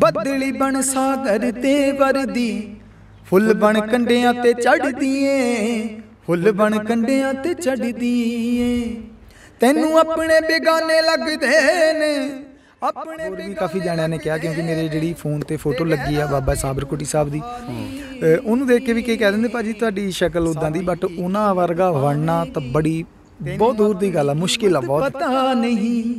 ਬਦਲੀ ਬਣ ਸਾਗਰ ਤੇ ਵਰਦੀ ਫੁੱਲ ਬਣ ਕੰਡਿਆਂ ਤੇ ਚੜਦੀ ਏ ਫੁੱਲ ਬਣ ਕੰਡਿਆਂ ਤੇ ਚੜਦੀ ਏ ਤੈਨੂੰ ਆਪਣੇ ਬੇਗਾਨੇ ਲੱਗਦੇ ਨੇ ਆਪਣੇ ਹੋਰ ਵੀ ਕਾਫੀ ਜਾਣਿਆਂ ਨੇ ਕਿਹਾ ਕਿਉਂਕਿ ਮੇਰੇ ਜਿਹੜੀ ਫੋਨ ਤੇ ਫੋਟੋ ਲੱਗੀ ਆ ਬਾਬਾ ਸਾਬਰਕੋਟੀ ਸਾਹਿਬ ਦੀ ਉਹਨੂੰ ਦੇਖ ਕੇ ਵੀ ਕੀ ਕਹਿ ਦਿੰਦੇ ਭਾਜੀ ਤੁਹਾਡੀ ਸ਼ਕਲ ਉਦਾਂ ਦੀ ਬਟ ਉਹਨਾਂ ਵਰਗਾ ਵੜਨਾ ਤਾਂ ਬੜੀ ਬਹੁਤ ਦੂਰ ਦੀ ਗੱਲ ਆ ਮੁਸ਼ਕਿਲ ਆ ਬਹੁਤ ਪਤਾ ਨਹੀਂ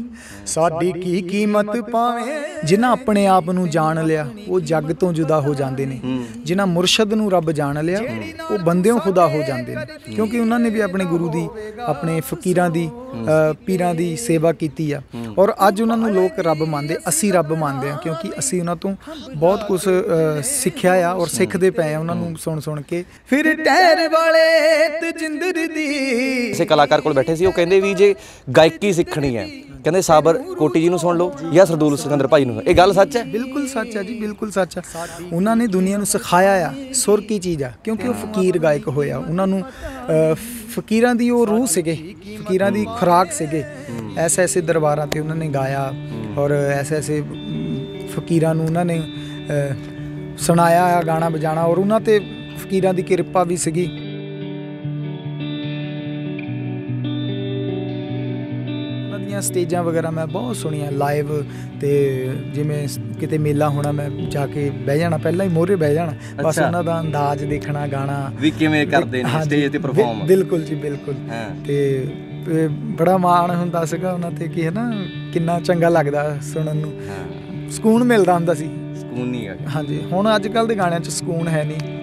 ਸਾਡੀ ਕੀ ਕੀਮਤ ਪਾਵੇ ਜਿਨ੍ਹਾਂ ਆਪਣੇ ਆਪ ਨੂੰ ਜਾਣ ਲਿਆ ਉਹ ਜੱਗ ਤੋਂ ਜੁਦਾ ਹੋ ਜਾਂਦੇ ਨੇ ਜਿਨ੍ਹਾਂ ਮੁਰਸ਼ਦ ਨੂੰ ਰੱਬ ਜਾਣ ਲਿਆ ਉਹ ਬੰਦਿਓਂ ਖੁਦਾ ਹੋ ਜਾਂਦੇ ਨੇ ਕਿਉਂਕਿ ਉਹਨਾਂ ਨੇ ਵੀ ਆਪਣੇ ਗੁਰੂ ਦੀ ਆਪਣੇ ਫਕੀਰਾਂ ਦੀ ਪੀਰਾਂ ਦੀ ਸੇਵਾ ਕੀਤੀ ਆ ਔਰ ਅੱਜ ਉਹਨਾਂ ਨੂੰ ਲੋਕ ਰੱਬ ਮੰਨਦੇ ਅਸੀਂ ਰੱਬ ਮੰਨਦੇ ਆ ਕਿਉਂਕਿ ਅਸੀਂ ਉਹਨਾਂ ਤੋਂ ਬਹੁਤ ਕੁਝ ਸਿੱਖਿਆ ਆ ਔਰ ਸਿੱਖਦੇ ਪਏ ਆ ਉਹਨਾਂ ਨੂੰ ਸੁਣ ਸੁਣ ਕੇ ਫਿਰ ਟਹਿਰ ਵਾਲੇ ਤੇ ਜਿੰਦਰ ਦੀ ਕਿਸੇ ਕਲਾਕਾਰ ਕੋਲ ਨਾਲ ਬੈਠੇ ਸੀ ਉਹ ਕਹਿੰਦੇ ਵੀ ਜੇ ਗਾਇਕੀ ਸਿੱਖਣੀ ਹੈ ਕਹਿੰਦੇ ਸਾਬਰ ਕੋਟੀ ਜੀ ਨੂੰ ਸੁਣ ਲਓ ਜਾਂ ਸਰਦੂਲ ਸਿਕੰਦਰ ਭਾਈ ਨੂੰ ਇਹ ਗੱਲ ਸੱਚ ਹੈ ਬਿਲਕੁਲ ਸੱਚ ਹੈ ਜੀ ਬਿਲਕੁਲ ਸੱਚ ਹੈ ਉਹਨਾਂ ਨੇ ਦੁਨੀਆ ਨੂੰ ਸਿਖਾਇਆ ਆ ਸੁਰ ਕੀ ਚੀਜ਼ ਆ ਕਿਉਂਕਿ ਉਹ ਫਕੀਰ ਗਾਇਕ ਹੋਇਆ ਉਹਨਾਂ ਨੂੰ ਫਕੀਰਾਂ ਦੀ ਉਹ ਰੂਹ ਸੀਗੇ ਫਕੀਰਾਂ ਦੀ ਖੁਰਾਕ ਸੀਗੇ ਐਸੇ ਐਸੇ ਦਰਬਾਰਾਂ ਤੇ ਉਹਨਾਂ ਨੇ ਗਾਇਆ ਔਰ ਐਸੇ ਐਸੇ ਫਕੀਰਾਂ ਨੂੰ ਉਹਨਾਂ ਨੇ ਸੁਣਾਇਆ ਆ ਗਾਣਾ ਬਜਾਣਾ ਔਰ ਉਹਨਾਂ ਤੇ ਫਕੀਰਾਂ ਦੀ ਕਿਰਪਾ ਵੀ ਸੀਗੀ ਸਟੇਜਾਂ ਵਗੈਰਾ ਮੈਂ ਬਹੁਤ ਸੁਣੀਆਂ ਲਾਈਵ ਤੇ ਜਿਵੇਂ ਕਿਤੇ ਮੇਲਾ ਹੋਣਾ ਮੈਂ ਜਾ ਕੇ ਬਹਿ ਜਾਣਾ ਪਹਿਲਾਂ ਹੀ ਮੋਹਰੇ ਬਹਿ ਜਾਣਾ ਬਸ ਉਹਨਾਂ ਦਾ ਅੰਦਾਜ਼ ਦੇਖਣਾ ਗਾਣਾ ਵੀ ਕਿਵੇਂ ਕਰਦੇ ਨੇ ਸਟੇਜ ਤੇ ਪਰਫਾਰਮ ਬਿਲਕੁਲ ਜੀ ਬਿਲਕੁਲ ਤੇ ਬੜਾ ਮਾਣ ਹੁੰਦਾ ਸੀਗਾ ਉਹਨਾਂ ਤੇ ਕਿ ਹੈ ਨਾ ਕਿੰਨਾ ਚੰਗਾ ਲੱਗਦਾ ਸੁਣਨ ਨੂੰ ਸਕੂਨ ਮਿਲਦਾ ਹੁੰਦਾ ਸੀ ਸਕੂਨ ਨਹੀਂ ਆ ਹਾਂਜੀ ਹੁਣ ਅੱਜ ਕੱਲ ਦੇ ਗਾਣਿਆਂ 'ਚ ਸਕੂਨ ਹੈ ਨਹੀਂ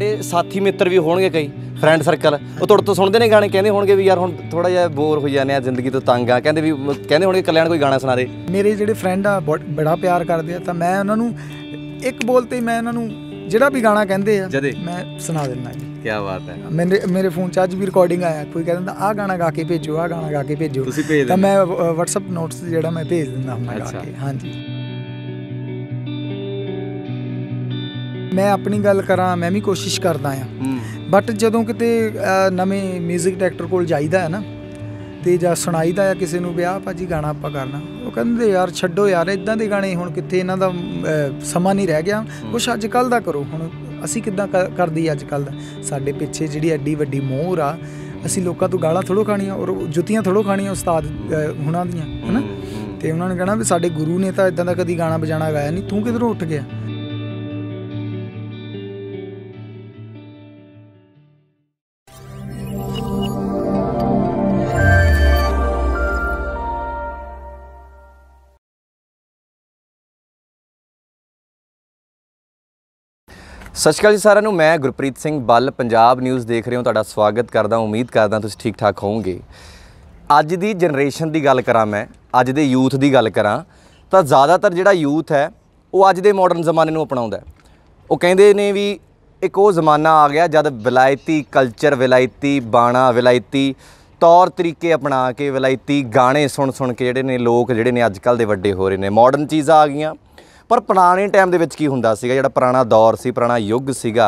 ਤੁਹਾਡੇ ਸਾਥੀ ਮਿੱਤਰ ਵੀ ਹੋਣਗੇ ਕਈ ਫਰੈਂਡ ਸਰਕਲ ਉਹ ਤੁਹਾਡੇ ਤੋਂ ਸੁਣਦੇ ਨੇ ਗਾਣੇ ਕਹਿੰਦੇ ਹੋਣਗੇ ਵੀ ਯਾਰ ਹੁਣ ਥੋੜਾ ਜਿਹਾ ਬੋਰ ਹੋ ਜਾਂਦੇ ਆ ਜ਼ਿੰਦਗੀ ਤੋਂ ਤੰਗ ਆ ਕਹਿੰਦੇ ਵੀ ਕਹਿੰਦੇ ਹੋਣਗੇ ਕਲਿਆਣ ਕੋਈ ਗਾਣਾ ਸੁਣਾ ਦੇ ਮੇਰੇ ਜਿਹੜੇ ਫਰੈਂਡ ਆ ਬੜਾ ਪਿਆਰ ਕਰਦੇ ਆ ਤਾਂ ਮੈਂ ਉਹਨਾਂ ਨੂੰ ਇੱਕ ਬੋਲ ਤੇ ਮੈਂ ਉਹਨਾਂ ਨੂੰ ਜਿਹੜਾ ਵੀ ਗਾਣਾ ਕਹਿੰਦੇ ਆ ਮੈਂ ਸੁਣਾ ਦਿੰਦਾ ਜੀ ਕੀ ਬਾਤ ਹੈ ਮੇਰੇ ਮੇਰੇ ਫੋਨ 'ਚ ਅੱਜ ਵੀ ਰਿਕਾਰਡਿੰਗ ਆਇਆ ਕੋਈ ਕਹਿੰਦਾ ਆ ਗਾਣਾ ਗਾ ਕੇ ਭੇਜੋ ਆ ਗਾਣਾ ਗਾ ਕੇ ਭੇਜੋ ਤਾਂ ਮੈਂ WhatsApp ਨੋਟਸ ਜਿਹੜਾ ਮੈਂ ਭੇਜ ਦਿੰਦਾ ਮੈਂ ਗਾ ਕੇ ਹਾਂਜੀ ਮੈਂ ਆਪਣੀ ਗੱਲ ਕਰਾਂ ਮੈਂ ਵੀ ਕੋਸ਼ਿਸ਼ ਕਰਦਾ ਆ ਬਟ ਜਦੋਂ ਕਿਤੇ ਨਵੇਂ 뮤직 ਡਾਇਰੈਕਟਰ ਕੋਲ ਜਾਈਦਾ ਹੈ ਨਾ ਤੇ ਜਾਂ ਸੁਣਾਈਦਾ ਆ ਕਿਸੇ ਨੂੰ ਵਿਆਹ ਭਾਜੀ ਗਾਣਾ ਆਪਾਂ ਕਰਨਾ ਉਹ ਕਹਿੰਦੇ ਯਾਰ ਛੱਡੋ ਯਾਰ ਇਦਾਂ ਦੇ ਗਾਣੇ ਹੁਣ ਕਿੱਥੇ ਇਹਨਾਂ ਦਾ ਸਮਾਂ ਨਹੀਂ ਰਹਿ ਗਿਆ ਕੁਛ ਅੱਜ ਕੱਲ ਦਾ ਕਰੋ ਹੁਣ ਅਸੀਂ ਕਿੱਦਾਂ ਕਰਦੀ ਅੱਜ ਕੱਲ ਦਾ ਸਾਡੇ ਪਿੱਛੇ ਜਿਹੜੀ ਐਡੀ ਵੱਡੀ ਮੋਹਰ ਆ ਅਸੀਂ ਲੋਕਾਂ ਤੋਂ ਗਾਲਾਂ ਥੋੜੋ ਖਾਣੀਆਂ ਔਰ ਜੁੱਤੀਆਂ ਥੋੜੋ ਖਾਣੀਆਂ ਉਸਤਾਦ ਹੁਣਾਂ ਦੀਆਂ ਹਨਾ ਤੇ ਉਹਨਾਂ ਨੇ ਕਹਿਣਾ ਵੀ ਸਾਡੇ ਗੁਰੂ ਨੇ ਤਾਂ ਇਦਾਂ ਦਾ ਕਦੀ ਗਾਣਾ ਬਜਾਣਾ ਗਾਇਆ ਨਹੀਂ ਤੂੰ ਕਿਧਰੋਂ ਉੱਠ ਗਿਆ ਸਤਿ ਸ਼੍ਰੀ ਅਕਾਲ ਜੀ ਸਾਰਿਆਂ ਨੂੰ ਮੈਂ ਗੁਰਪ੍ਰੀਤ ਸਿੰਘ ਬੱਲ ਪੰਜਾਬ ਨਿਊਜ਼ ਦੇਖ ਰਹੇ ਹਾਂ ਤੁਹਾਡਾ ਸਵਾਗਤ ਕਰਦਾ ਉਮੀਦ ਕਰਦਾ ਤੁਸੀਂ ਠੀਕ ਠਾਕ ਹੋਵੋਗੇ ਅੱਜ ਦੀ ਜਨਰੇਸ਼ਨ ਦੀ ਗੱਲ ਕਰਾਂ ਮੈਂ ਅੱਜ ਦੇ ਯੂਥ ਦੀ ਗੱਲ ਕਰਾਂ ਤਾਂ ਜ਼ਿਆਦਾਤਰ ਜਿਹੜਾ ਯੂਥ ਹੈ ਉਹ ਅੱਜ ਦੇ ਮਾਡਰਨ ਜ਼ਮਾਨੇ ਨੂੰ ਅਪਣਾਉਂਦਾ ਉਹ ਕਹਿੰਦੇ ਨੇ ਵੀ ਇੱਕ ਉਹ ਜ਼ਮਾਨਾ ਆ ਗਿਆ ਜਦ ਵਿਲਾਇਤੀ ਕਲਚਰ ਵਿਲਾਇਤੀ ਬਾਣਾ ਵਿਲਾਇਤੀ ਤੌਰ ਤਰੀਕੇ ਅਪਣਾ ਕੇ ਵਿਲਾਇਤੀ ਗਾਣੇ ਸੁਣ ਸੁਣ ਕੇ ਜਿਹੜੇ ਨੇ ਲੋਕ ਜਿਹੜੇ ਨੇ ਅੱਜ ਕੱਲ ਦੇ ਵੱਡੇ ਹੋ ਰਹੇ ਨੇ ਮਾਡਰਨ ਚੀਜ਼ਾਂ ਆ ਗਈਆਂ ਪਰ ਪੁਰਾਣੇ ਟਾਈਮ ਦੇ ਵਿੱਚ ਕੀ ਹੁੰਦਾ ਸੀਗਾ ਜਿਹੜਾ ਪੁਰਾਣਾ ਦੌਰ ਸੀ ਪੁਰਾਣਾ ਯੁੱਗ ਸੀਗਾ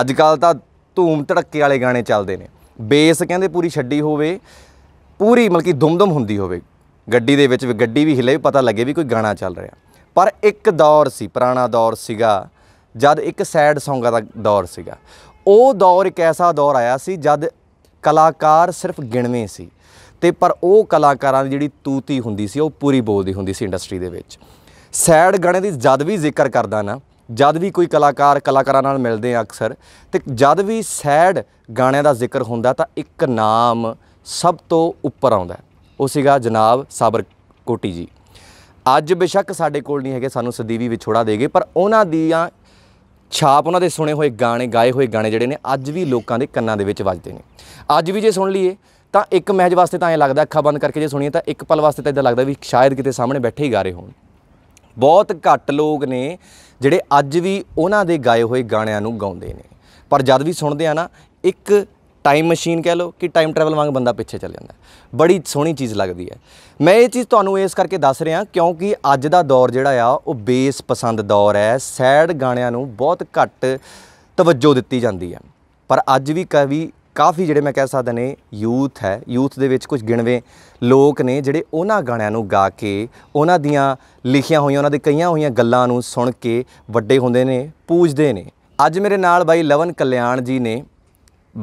ਅੱਜ ਕੱਲ ਤਾਂ ਧੂਮ ਧੜੱਕੇ ਵਾਲੇ ਗਾਣੇ ਚੱਲਦੇ ਨੇ ਬੇਸ ਕਹਿੰਦੇ ਪੂਰੀ ਛੱਡੀ ਹੋਵੇ ਪੂਰੀ ਮਤਲਬ ਕਿ ਦੁਮਦਮ ਹੁੰਦੀ ਹੋਵੇ ਗੱਡੀ ਦੇ ਵਿੱਚ ਵੀ ਗੱਡੀ ਵੀ ਹਿਲੇ ਪਤਾ ਲੱਗੇ ਵੀ ਕੋਈ ਗਾਣਾ ਚੱਲ ਰਿਹਾ ਪਰ ਇੱਕ ਦੌਰ ਸੀ ਪੁਰਾਣਾ ਦੌਰ ਸੀਗਾ ਜਦ ਇੱਕ ਸੈਡ ਸੌਂਗਾਂ ਦਾ ਦੌਰ ਸੀਗਾ ਉਹ ਦੌਰ ਇੱਕ ਐਸਾ ਦੌਰ ਆਇਆ ਸੀ ਜਦ ਕਲਾਕਾਰ ਸਿਰਫ ਗਿਣਵੇਂ ਸੀ ਤੇ ਪਰ ਉਹ ਕਲਾਕਾਰਾਂ ਦੀ ਜਿਹੜੀ ਤੂਤੀ ਹੁੰਦੀ ਸੀ ਉਹ ਪੂਰੀ ਬੋਲਦੀ ਹੁੰਦੀ ਸੀ ਇੰਡਸਟਰੀ ਦੇ ਵਿੱਚ ਸੈਡ ਗਾਣੇ ਦੀ ਜਦ ਵੀ ਜ਼ਿਕਰ ਕਰਦਾ ਨਾ ਜਦ ਵੀ ਕੋਈ ਕਲਾਕਾਰ ਕਲਾਕਾਰਾਂ ਨਾਲ ਮਿਲਦੇ ਆ ਅਕਸਰ ਤੇ ਜਦ ਵੀ ਸੈਡ ਗਾਣਿਆਂ ਦਾ ਜ਼ਿਕਰ ਹੁੰਦਾ ਤਾਂ ਇੱਕ ਨਾਮ ਸਭ ਤੋਂ ਉੱਪਰ ਆਉਂਦਾ ਉਹ ਸੀਗਾ ਜਨਾਬ ਸਾਬਰ ਕੋਟੀ ਜੀ ਅੱਜ ਬੇਸ਼ੱਕ ਸਾਡੇ ਕੋਲ ਨਹੀਂ ਹੈਗੇ ਸਾਨੂੰ ਸਦੀਵੀ ਵਿਛੋੜਾ ਦੇ ਗਏ ਪਰ ਉਹਨਾਂ ਦੀਆਂ ਛਾਪ ਉਹਨਾਂ ਦੇ ਸੁਣੇ ਹੋਏ ਗਾਣੇ ਗਾਏ ਹੋਏ ਗਾਣੇ ਜਿਹੜੇ ਨੇ ਅੱਜ ਵੀ ਲੋਕਾਂ ਦੇ ਕੰਨਾਂ ਦੇ ਵਿੱਚ ਵੱਜਦੇ ਨੇ ਅੱਜ ਵੀ ਜੇ ਸੁਣ ਲਈਏ ਤਾਂ ਇੱਕ ਮੈਚ ਵਾਸਤੇ ਤਾਂ ਐ ਲੱਗਦਾ ਅੱਖਾਂ ਬੰਦ ਕਰਕੇ ਜੇ ਸੁਣੀਏ ਤਾਂ ਇੱਕ ਪਲ ਵਾਸਤੇ ਤਾਂ ਇਦਾਂ ਲੱਗਦਾ ਵੀ ਸ਼ਾਇਦ ਕਿਤੇ ਸਾਹਮਣੇ ਬੈਠੇ ਹੀ ਗਾ ਰਹੇ ਹੋਣ ਬਹੁਤ ਘੱਟ ਲੋਕ ਨੇ ਜਿਹੜੇ ਅੱਜ ਵੀ ਉਹਨਾਂ ਦੇ ਗਾਏ ਹੋਏ ਗਾਣਿਆਂ ਨੂੰ ਗਾਉਂਦੇ ਨੇ ਪਰ ਜਦ ਵੀ ਸੁਣਦੇ ਆ ਨਾ ਇੱਕ ਟਾਈਮ ਮਸ਼ੀਨ ਕਹਿ ਲਓ ਕਿ ਟਾਈਮ ਟਰੈਵਲ ਵਾਂਗ ਬੰਦਾ ਪਿੱਛੇ ਚੱਲ ਜਾਂਦਾ ਬੜੀ ਸੋਹਣੀ ਚੀਜ਼ ਲੱਗਦੀ ਹੈ ਮੈਂ ਇਹ ਚੀਜ਼ ਤੁਹਾਨੂੰ ਇਸ ਕਰਕੇ ਦੱਸ ਰਿਹਾ ਕਿਉਂਕਿ ਅੱਜ ਦਾ ਦੌਰ ਜਿਹੜਾ ਆ ਉਹ ਬੇਸ ਪਸੰਦ ਦੌਰ ਹੈ ਸੈਡ ਗਾਣਿਆਂ ਨੂੰ ਬਹੁਤ ਘੱਟ ਤਵੱਜੋ ਦਿੱਤੀ ਜਾਂਦੀ ਹੈ ਪਰ ਅੱਜ ਵੀ ਕਵੀ ਕਾਫੀ ਜਿਹੜੇ ਮੈਂ ਕਹਿ ਸਕਦਾ ਨੇ ਯੂਥ ਹੈ ਯੂਥ ਦੇ ਵਿੱਚ ਕੁਝ ਗਿਣਵੇਂ ਲੋਕ ਨੇ ਜਿਹੜੇ ਉਹਨਾਂ ਗਾਣਿਆਂ ਨੂੰ ਗਾ ਕੇ ਉਹਨਾਂ ਦੀਆਂ ਲਿਖੀਆਂ ਹੋਈਆਂ ਉਹਨਾਂ ਦੇ ਕਈਆਂ ਹੋਈਆਂ ਗੱਲਾਂ ਨੂੰ ਸੁਣ ਕੇ ਵੱਡੇ ਹੁੰਦੇ ਨੇ ਪੂਜਦੇ ਨੇ ਅੱਜ ਮੇਰੇ ਨਾਲ ਬਾਈ ਲਵਨ ਕਲਿਆਣ ਜੀ ਨੇ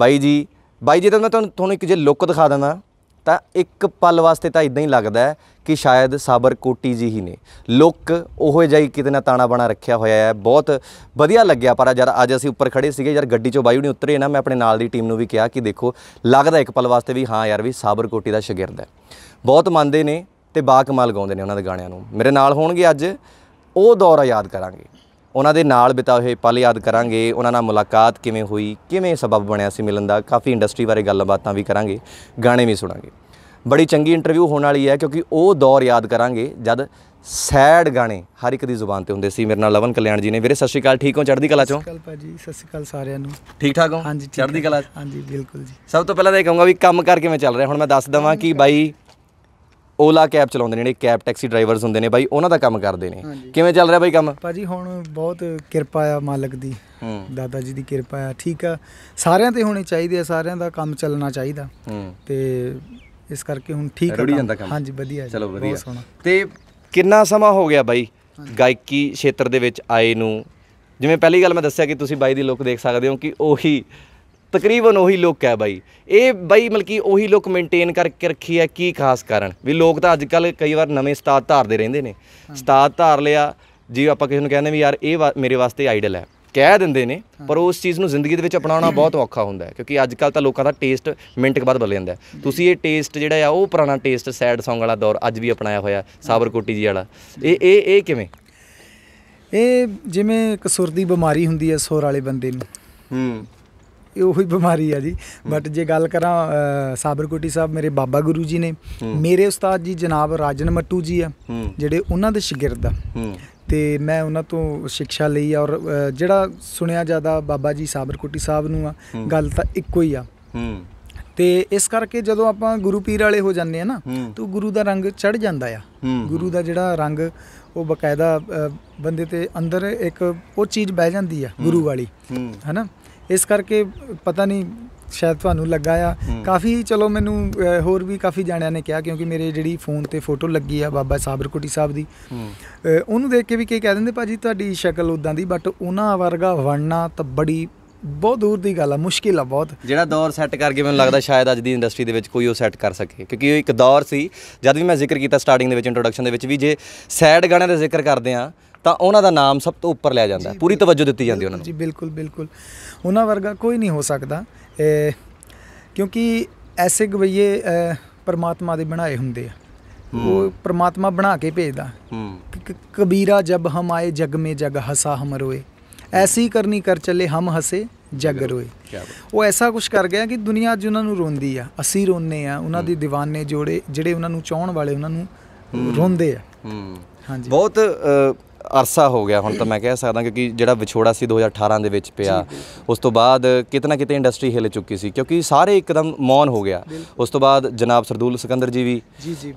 ਬਾਈ ਜੀ ਬਾਈ ਜੀ ਤਾਂ ਮੈਂ ਤੁਹਾਨੂੰ ਤੁਹਾਨੂੰ ਇੱਕ ਜੇ ਲੁੱਕ ਦਿਖਾ ਦਿੰਦਾ ਤਾਂ ਇੱਕ ਪਲ ਵਾਸਤੇ ਤਾਂ ਇਦਾਂ ਹੀ ਲੱਗਦਾ ਹੈ ਕਿ ਸ਼ਾਇਦ ਸਾਬਰ ਕੋਟੀ ਜੀ ਹੀ ਨੇ ਲੁੱਕ ਉਹੋ ਜਾਈ ਕਿਤੇ ਨਾ ਤਾਣਾ ਬਣਾ ਰੱਖਿਆ ਹੋਇਆ ਹੈ ਬਹੁਤ ਵਧੀਆ ਲੱਗਿਆ ਪਰ ਜਦ ਅੱਜ ਅਸੀਂ ਉੱਪਰ ਖੜੇ ਸੀਗੇ ਯਾਰ ਗੱਡੀ ਚੋਂ ਬਾਈ ਨਹੀਂ ਉਤਰੇ ਨਾ ਮੈਂ ਆਪਣੇ ਨਾਲ ਦੀ ਟੀਮ ਨੂੰ ਵੀ ਕਿਹਾ ਕਿ ਦੇਖੋ ਲੱਗਦਾ ਇੱਕ ਪਲ ਵਾਸਤੇ ਵੀ ਹਾਂ ਯਾਰ ਵੀ ਸਾਬਰ ਕੋਟੀ ਦਾ ਸ਼ਾਗਿਰਦ ਹੈ ਬਹੁਤ ਮੰਨਦੇ ਨੇ ਤੇ ਬਾ ਕਮਾਲ ਗਾਉਂਦੇ ਨੇ ਉਹਨਾਂ ਦੇ ਗਾਣਿਆਂ ਨੂੰ ਮੇਰੇ ਨਾਲ ਹੋਣਗੇ ਅੱਜ ਉਹ ਦੌਰ ਆ ਯਾਦ ਕਰਾਂਗੇ ਉਹਨਾਂ ਦੇ ਨਾਲ ਬਿਤਾਏ ਹੋਏ ਪਲ ਯਾਦ ਕਰਾਂਗੇ ਉਹਨਾਂ ਨਾਲ ਮੁਲਾਕਾਤ ਕਿਵੇਂ ਹੋਈ ਕਿਵੇਂ ਸਬਬ ਬਣਿਆ ਸੀ ਮਿਲਣ ਦਾ ਕਾਫੀ ਇੰਡਸਟਰੀ ਬਾਰੇ ਗੱਲਾਂ ਬਾਤਾਂ ਵੀ ਕਰਾਂਗੇ ਗਾਣੇ ਵੀ ਸੁਣਾਂਗੇ ਬੜੀ ਚੰਗੀ ਇੰਟਰਵਿਊ ਹੋਣ ਵਾਲੀ ਹੈ ਕਿਉਂਕਿ ਉਹ ਦੌਰ ਯਾਦ ਕਰਾਂਗੇ ਜਦ ਸੈਡ ਗਾਣੇ ਹਰ ਇੱਕ ਦੀ ਜ਼ੁਬਾਨ ਤੇ ਹੁੰਦੇ ਸੀ ਮੇਰੇ ਨਾਲ ਲਵਨ ਕਲਿਆਣ ਜੀ ਨੇ ਵੀਰੇ ਸਤਿ ਸ਼੍ਰੀ ਅਕਾਲ ਠੀਕ ਹੋ ਚੜ੍ਹਦੀ ਕਲਾ ਚੋਂ ਸਤਿ ਸ਼੍ਰੀ ਅਕਾਲ ਭਾਜੀ ਸਤਿ ਸ਼੍ਰੀ ਅਕਾਲ ਸਾਰਿਆਂ ਨੂੰ ਠੀਕ ਠਾਕ ਹੋ ਚੜ੍ਹਦੀ ਕਲਾ ਹਾਂਜੀ ਬਿਲਕੁਲ ਜੀ ਸਭ ਤੋਂ ਪਹਿਲਾਂ ਤਾਂ ਇਹ ਕਹੂੰਗਾ ਵੀ ਕੰਮ ਕਰ ਕਿਵੇਂ ਚੱਲ ਰਿਹਾ ਹੁਣ ਮੈਂ ਦੱਸ ਦਵਾਂ ਕਿ ਬਾਈ ਓਲਾ ਕੈਬ ਚਲਾਉਂਦੇ ਨੇ ਜਿਹੜੇ ਕੈਬ ਟੈਕਸੀ ਡਰਾਈਵਰਸ ਹੁੰਦੇ ਨੇ ਬਾਈ ਉਹਨਾਂ ਦਾ ਕੰਮ ਕਰਦੇ ਨੇ ਕਿਵੇਂ ਚੱਲ ਰਿਹਾ ਬਾਈ ਕੰਮ ਭਾਜੀ ਹੁਣ ਬਹੁਤ ਕਿਰਪਾ ਆ ਮਾਲਕ ਦੀ ਦਾਦਾ ਜੀ ਦੀ ਕਿਰਪਾ ਆ ਠੀਕ ਆ ਸਾਰਿਆਂ ਤੇ ਹੋਣੀ ਚਾਹੀਦੀ ਆ ਸਾਰਿਆਂ ਦਾ ਕੰਮ ਚੱਲਣਾ ਚਾਹੀਦਾ ਤੇ ਇਸ ਕਰਕੇ ਹੁਣ ਠੀਕ ਆ ਹਾਂਜੀ ਵਧੀਆ ਚਲੋ ਵਧੀਆ ਤੇ ਕਿੰਨਾ ਸਮਾਂ ਹੋ ਗਿਆ ਬਾਈ ਗਾਇਕੀ ਖੇਤਰ ਦੇ ਵਿੱਚ ਆਏ ਨੂੰ ਜਿਵੇਂ ਪਹਿਲੀ ਗੱਲ ਮੈਂ ਦੱਸਿਆ ਕਿ ਤੁਸੀਂ ਬਾਈ ਦੀ ਲੁੱਕ ਦੇਖ ਸਕਦੇ ਹੋ ਕਿ ਉਹੀ ਤਕਰੀਬਨ ਉਹੀ ਲੁੱਕ ਹੈ ਬਾਈ ਇਹ ਬਾਈ ਮਲਕੀ ਉਹੀ ਲੁੱਕ ਮੇਨਟੇਨ ਕਰਕੇ ਰੱਖੀ ਹੈ ਕੀ ਖਾਸ ਕਾਰਨ ਵੀ ਲੋਕ ਤਾਂ ਅੱਜ ਕੱਲ ਕਈ ਵਾਰ ਨਵੇਂ ਉਸਤਾਦ ਧਾਰਦੇ ਰਹਿੰਦੇ ਨੇ ਉਸਤਾਦ ਧਾਰ ਲਿਆ ਜੀ ਆਪਾਂ ਕਿਸੇ ਨੂੰ ਕਹਿੰਦੇ ਵੀ ਯਾਰ ਇਹ ਮੇਰੇ ਵਾਸਤੇ ਆਈਡਲ ਹੈ ਕਹਿ ਦਿੰਦੇ ਨੇ ਪਰ ਉਸ ਚੀਜ਼ ਨੂੰ ਜ਼ਿੰਦਗੀ ਦੇ ਵਿੱਚ ਅਪਣਾਉਣਾ ਬਹੁਤ ਔਖਾ ਹੁੰਦਾ ਹੈ ਕਿਉਂਕਿ ਅੱਜ ਕੱਲ ਤਾਂ ਲੋਕਾਂ ਦਾ ਟੇਸਟ ਮਿੰਟ ਬਾਅਦ ਬਦਲ ਜਾਂਦਾ ਤੁਸੀਂ ਇਹ ਟੇਸਟ ਜਿਹੜਾ ਆ ਉਹ ਪੁਰਾਣਾ ਟੇਸਟ ਸੈਡ Song ਵਾਲਾ ਦੌਰ ਅੱਜ ਵੀ ਅਪਣਾਇਆ ਹੋਇਆ ਸਾਬਰਕੋਟੀ ਜੀ ਵਾਲਾ ਇਹ ਇਹ ਇਹ ਕਿਵੇਂ ਇਹ ਜਿਵੇਂ ਸੁਰ ਦੀ ਬਿਮਾਰੀ ਹੁੰਦੀ ਹੈ ਸੁਰ ਵਾਲੇ ਬੰਦੇ ਨੂੰ ਹੂੰ ਇਹ ਉਹੀ ਬਿਮਾਰੀ ਆ ਜੀ ਬਟ ਜੇ ਗੱਲ ਕਰਾਂ ਸਾਬਰਕੋਟੀ ਸਾਹਿਬ ਮੇਰੇ ਬਾਬਾ ਗੁਰੂ ਜੀ ਨੇ ਮੇਰੇ ਉਸਤਾਦ ਜੀ ਜਨਾਬ ਰਾਜਨ ਮੱਟੂ ਜੀ ਆ ਜਿਹੜੇ ਉਹਨਾਂ ਦੇ ਸ਼ਾਗਿਰਦ ਆ ਤੇ ਮੈਂ ਉਹਨਾਂ ਤੋਂ ਸਿੱਖਿਆ ਲਈ ਔਰ ਜਿਹੜਾ ਸੁਣਿਆ ਜਾਂਦਾ ਬਾਬਾ ਜੀ ਸਾਬਰਕੋਟੀ ਸਾਹਿਬ ਨੂੰ ਆ ਗੱਲ ਤਾਂ ਇੱਕੋ ਹੀ ਆ ਤੇ ਇਸ ਕਰਕੇ ਜਦੋਂ ਆਪਾਂ ਗੁਰੂ ਪੀਰ ਵਾਲੇ ਹੋ ਜਾਂਦੇ ਆ ਨਾ ਤਾਂ ਗੁਰੂ ਦਾ ਰੰਗ ਚੜ ਜਾਂਦਾ ਆ ਗੁਰੂ ਦਾ ਜਿਹੜਾ ਰੰਗ ਉਹ ਬਕਾਇਦਾ ਬੰਦੇ ਤੇ ਅੰਦਰ ਇੱਕ ਉਹ ਚੀਜ਼ ਬਹਿ ਜਾਂਦੀ ਆ ਗੁਰੂ ਵਾਲੀ ਹੈਨਾ ਇਸ ਕਰਕੇ ਪਤਾ ਨਹੀਂ ਸ਼ਾਇਦ ਤੁਹਾਨੂੰ ਲੱਗਾ ਆ ਕਾਫੀ ਚਲੋ ਮੈਨੂੰ ਹੋਰ ਵੀ ਕਾਫੀ ਜਾਣਿਆਂ ਨੇ ਕਿਹਾ ਕਿਉਂਕਿ ਮੇਰੇ ਜਿਹੜੀ ਫੋਨ ਤੇ ਫੋਟੋ ਲੱਗੀ ਆ ਬਾਬਾ ਕੁਟੀ ਸਾਹਿਬ ਦੀ ਉਹਨੂੰ ਦੇਖ ਕੇ ਵੀ ਕੀ ਕਹਿ ਦਿੰਦੇ ਭਾਜੀ ਤੁਹਾਡੀ ਸ਼ਕਲ ਉਦਾਂ ਦੀ ਬਟ ਉਹਨਾਂ ਵਰਗਾ ਵੜਨਾ ਤਾਂ ਬੜੀ ਬਹੁਤ ਦੂਰ ਦੀ ਗੱਲ ਆ ਮੁਸ਼ਕਿਲ ਆ ਬਹੁਤ ਜਿਹੜਾ ਦੌਰ ਸੈੱਟ ਕਰਕੇ ਮੈਨੂੰ ਲੱਗਦਾ ਸ਼ਾਇਦ ਅੱਜ ਦੀ ਇੰਡਸਟਰੀ ਦੇ ਵਿੱਚ ਕੋਈ ਉਹ ਸੈੱਟ ਕਰ ਸਕੇ ਕਿਉਂਕਿ ਉਹ ਇੱਕ ਦੌਰ ਸੀ ਜਦ ਵੀ ਮੈਂ ਜ਼ਿਕਰ ਕੀਤਾ ਸਟਾਰਟਿੰਗ ਦੇ ਵਿੱਚ ਇੰਟਰੋਡਕਸ਼ਨ ਦੇ ਵਿੱਚ ਵੀ ਜੇ ਸੈਡ ਗਾਣਿਆਂ ਦਾ ਜ਼ਿਕਰ ਕਰਦੇ ਆ ਤਾਂ ਉਹਨਾਂ ਦਾ ਨਾਮ ਸਭ ਤੋਂ ਉੱਪਰ ਲਿਆ ਜਾਂਦਾ ਪੂਰੀ ਤਵੱਜੋ ਦਿੱਤੀ ਜਾਂਦੀ ਉਹਨਾਂ ਨੂੰ ਜੀ ਬਿਲਕੁਲ ਬਿਲਕੁਲ ਉਹਨਾਂ ਵਰਗਾ ਕੋਈ ਨਹੀਂ ਹੋ ਸਕਦਾ ਕਿਉਂਕਿ ਐਸੇ ਗਵਈਏ ਪਰਮਾਤਮਾ ਦੇ ਬਣਾਏ ਹੁੰਦੇ ਆ ਉਹ ਪਰਮਾਤਮਾ ਬਣਾ ਕੇ ਭੇਜਦਾ ਕਬੀਰਾ ਜਬ ਹਮ ਆਏ ਜਗ ਮੇ ਜਗ ਹਸਾ ਹਮ ਰੋਏ ਐਸੀ ਕਰਨੀ ਕਰ ਚੱਲੇ ਹਮ ਹਸੇ ਜਗ ਰੋਏ ਉਹ ਐਸਾ ਕੁਝ ਕਰ ਗਿਆ ਕਿ ਦੁਨੀਆ ਅੱਜ ਉਹਨਾਂ ਨੂੰ ਰੋਂਦੀ ਆ ਅਸੀਂ ਰੋਨੇ ਆ ਉਹਨਾਂ ਦੀ دیਵਾਨੇ ਜੋੜੇ ਜਿਹੜੇ ਉਹਨਾਂ ਨੂੰ ਚਾਹਣ ਵਾਲੇ ਉਹਨਾਂ ਨੂੰ ਰੋਂਦੇ ਆ ਹਾਂਜੀ ਬਹੁਤ ਅਰਸਾ ਹੋ ਗਿਆ ਹੁਣ ਤਾਂ ਮੈਂ ਕਹਿ ਸਕਦਾ ਕਿਉਂਕਿ ਜਿਹੜਾ ਵਿਛੋੜਾ ਸੀ 2018 ਦੇ ਵਿੱਚ ਪਿਆ ਉਸ ਤੋਂ ਬਾਅਦ ਕਿਤਨਾ ਕਿਤੇ ਇੰਡਸਟਰੀ ਹਿਲ ਚੁੱਕੀ ਸੀ ਕਿਉਂਕਿ ਸਾਰੇ ਇੱਕਦਮ ਮੌਨ ਹੋ ਗਿਆ ਉਸ ਤੋਂ ਬਾਅਦ ਜਨਾਬ ਸਰਦੂਲ ਸਿਕੰਦਰ ਜੀ ਵੀ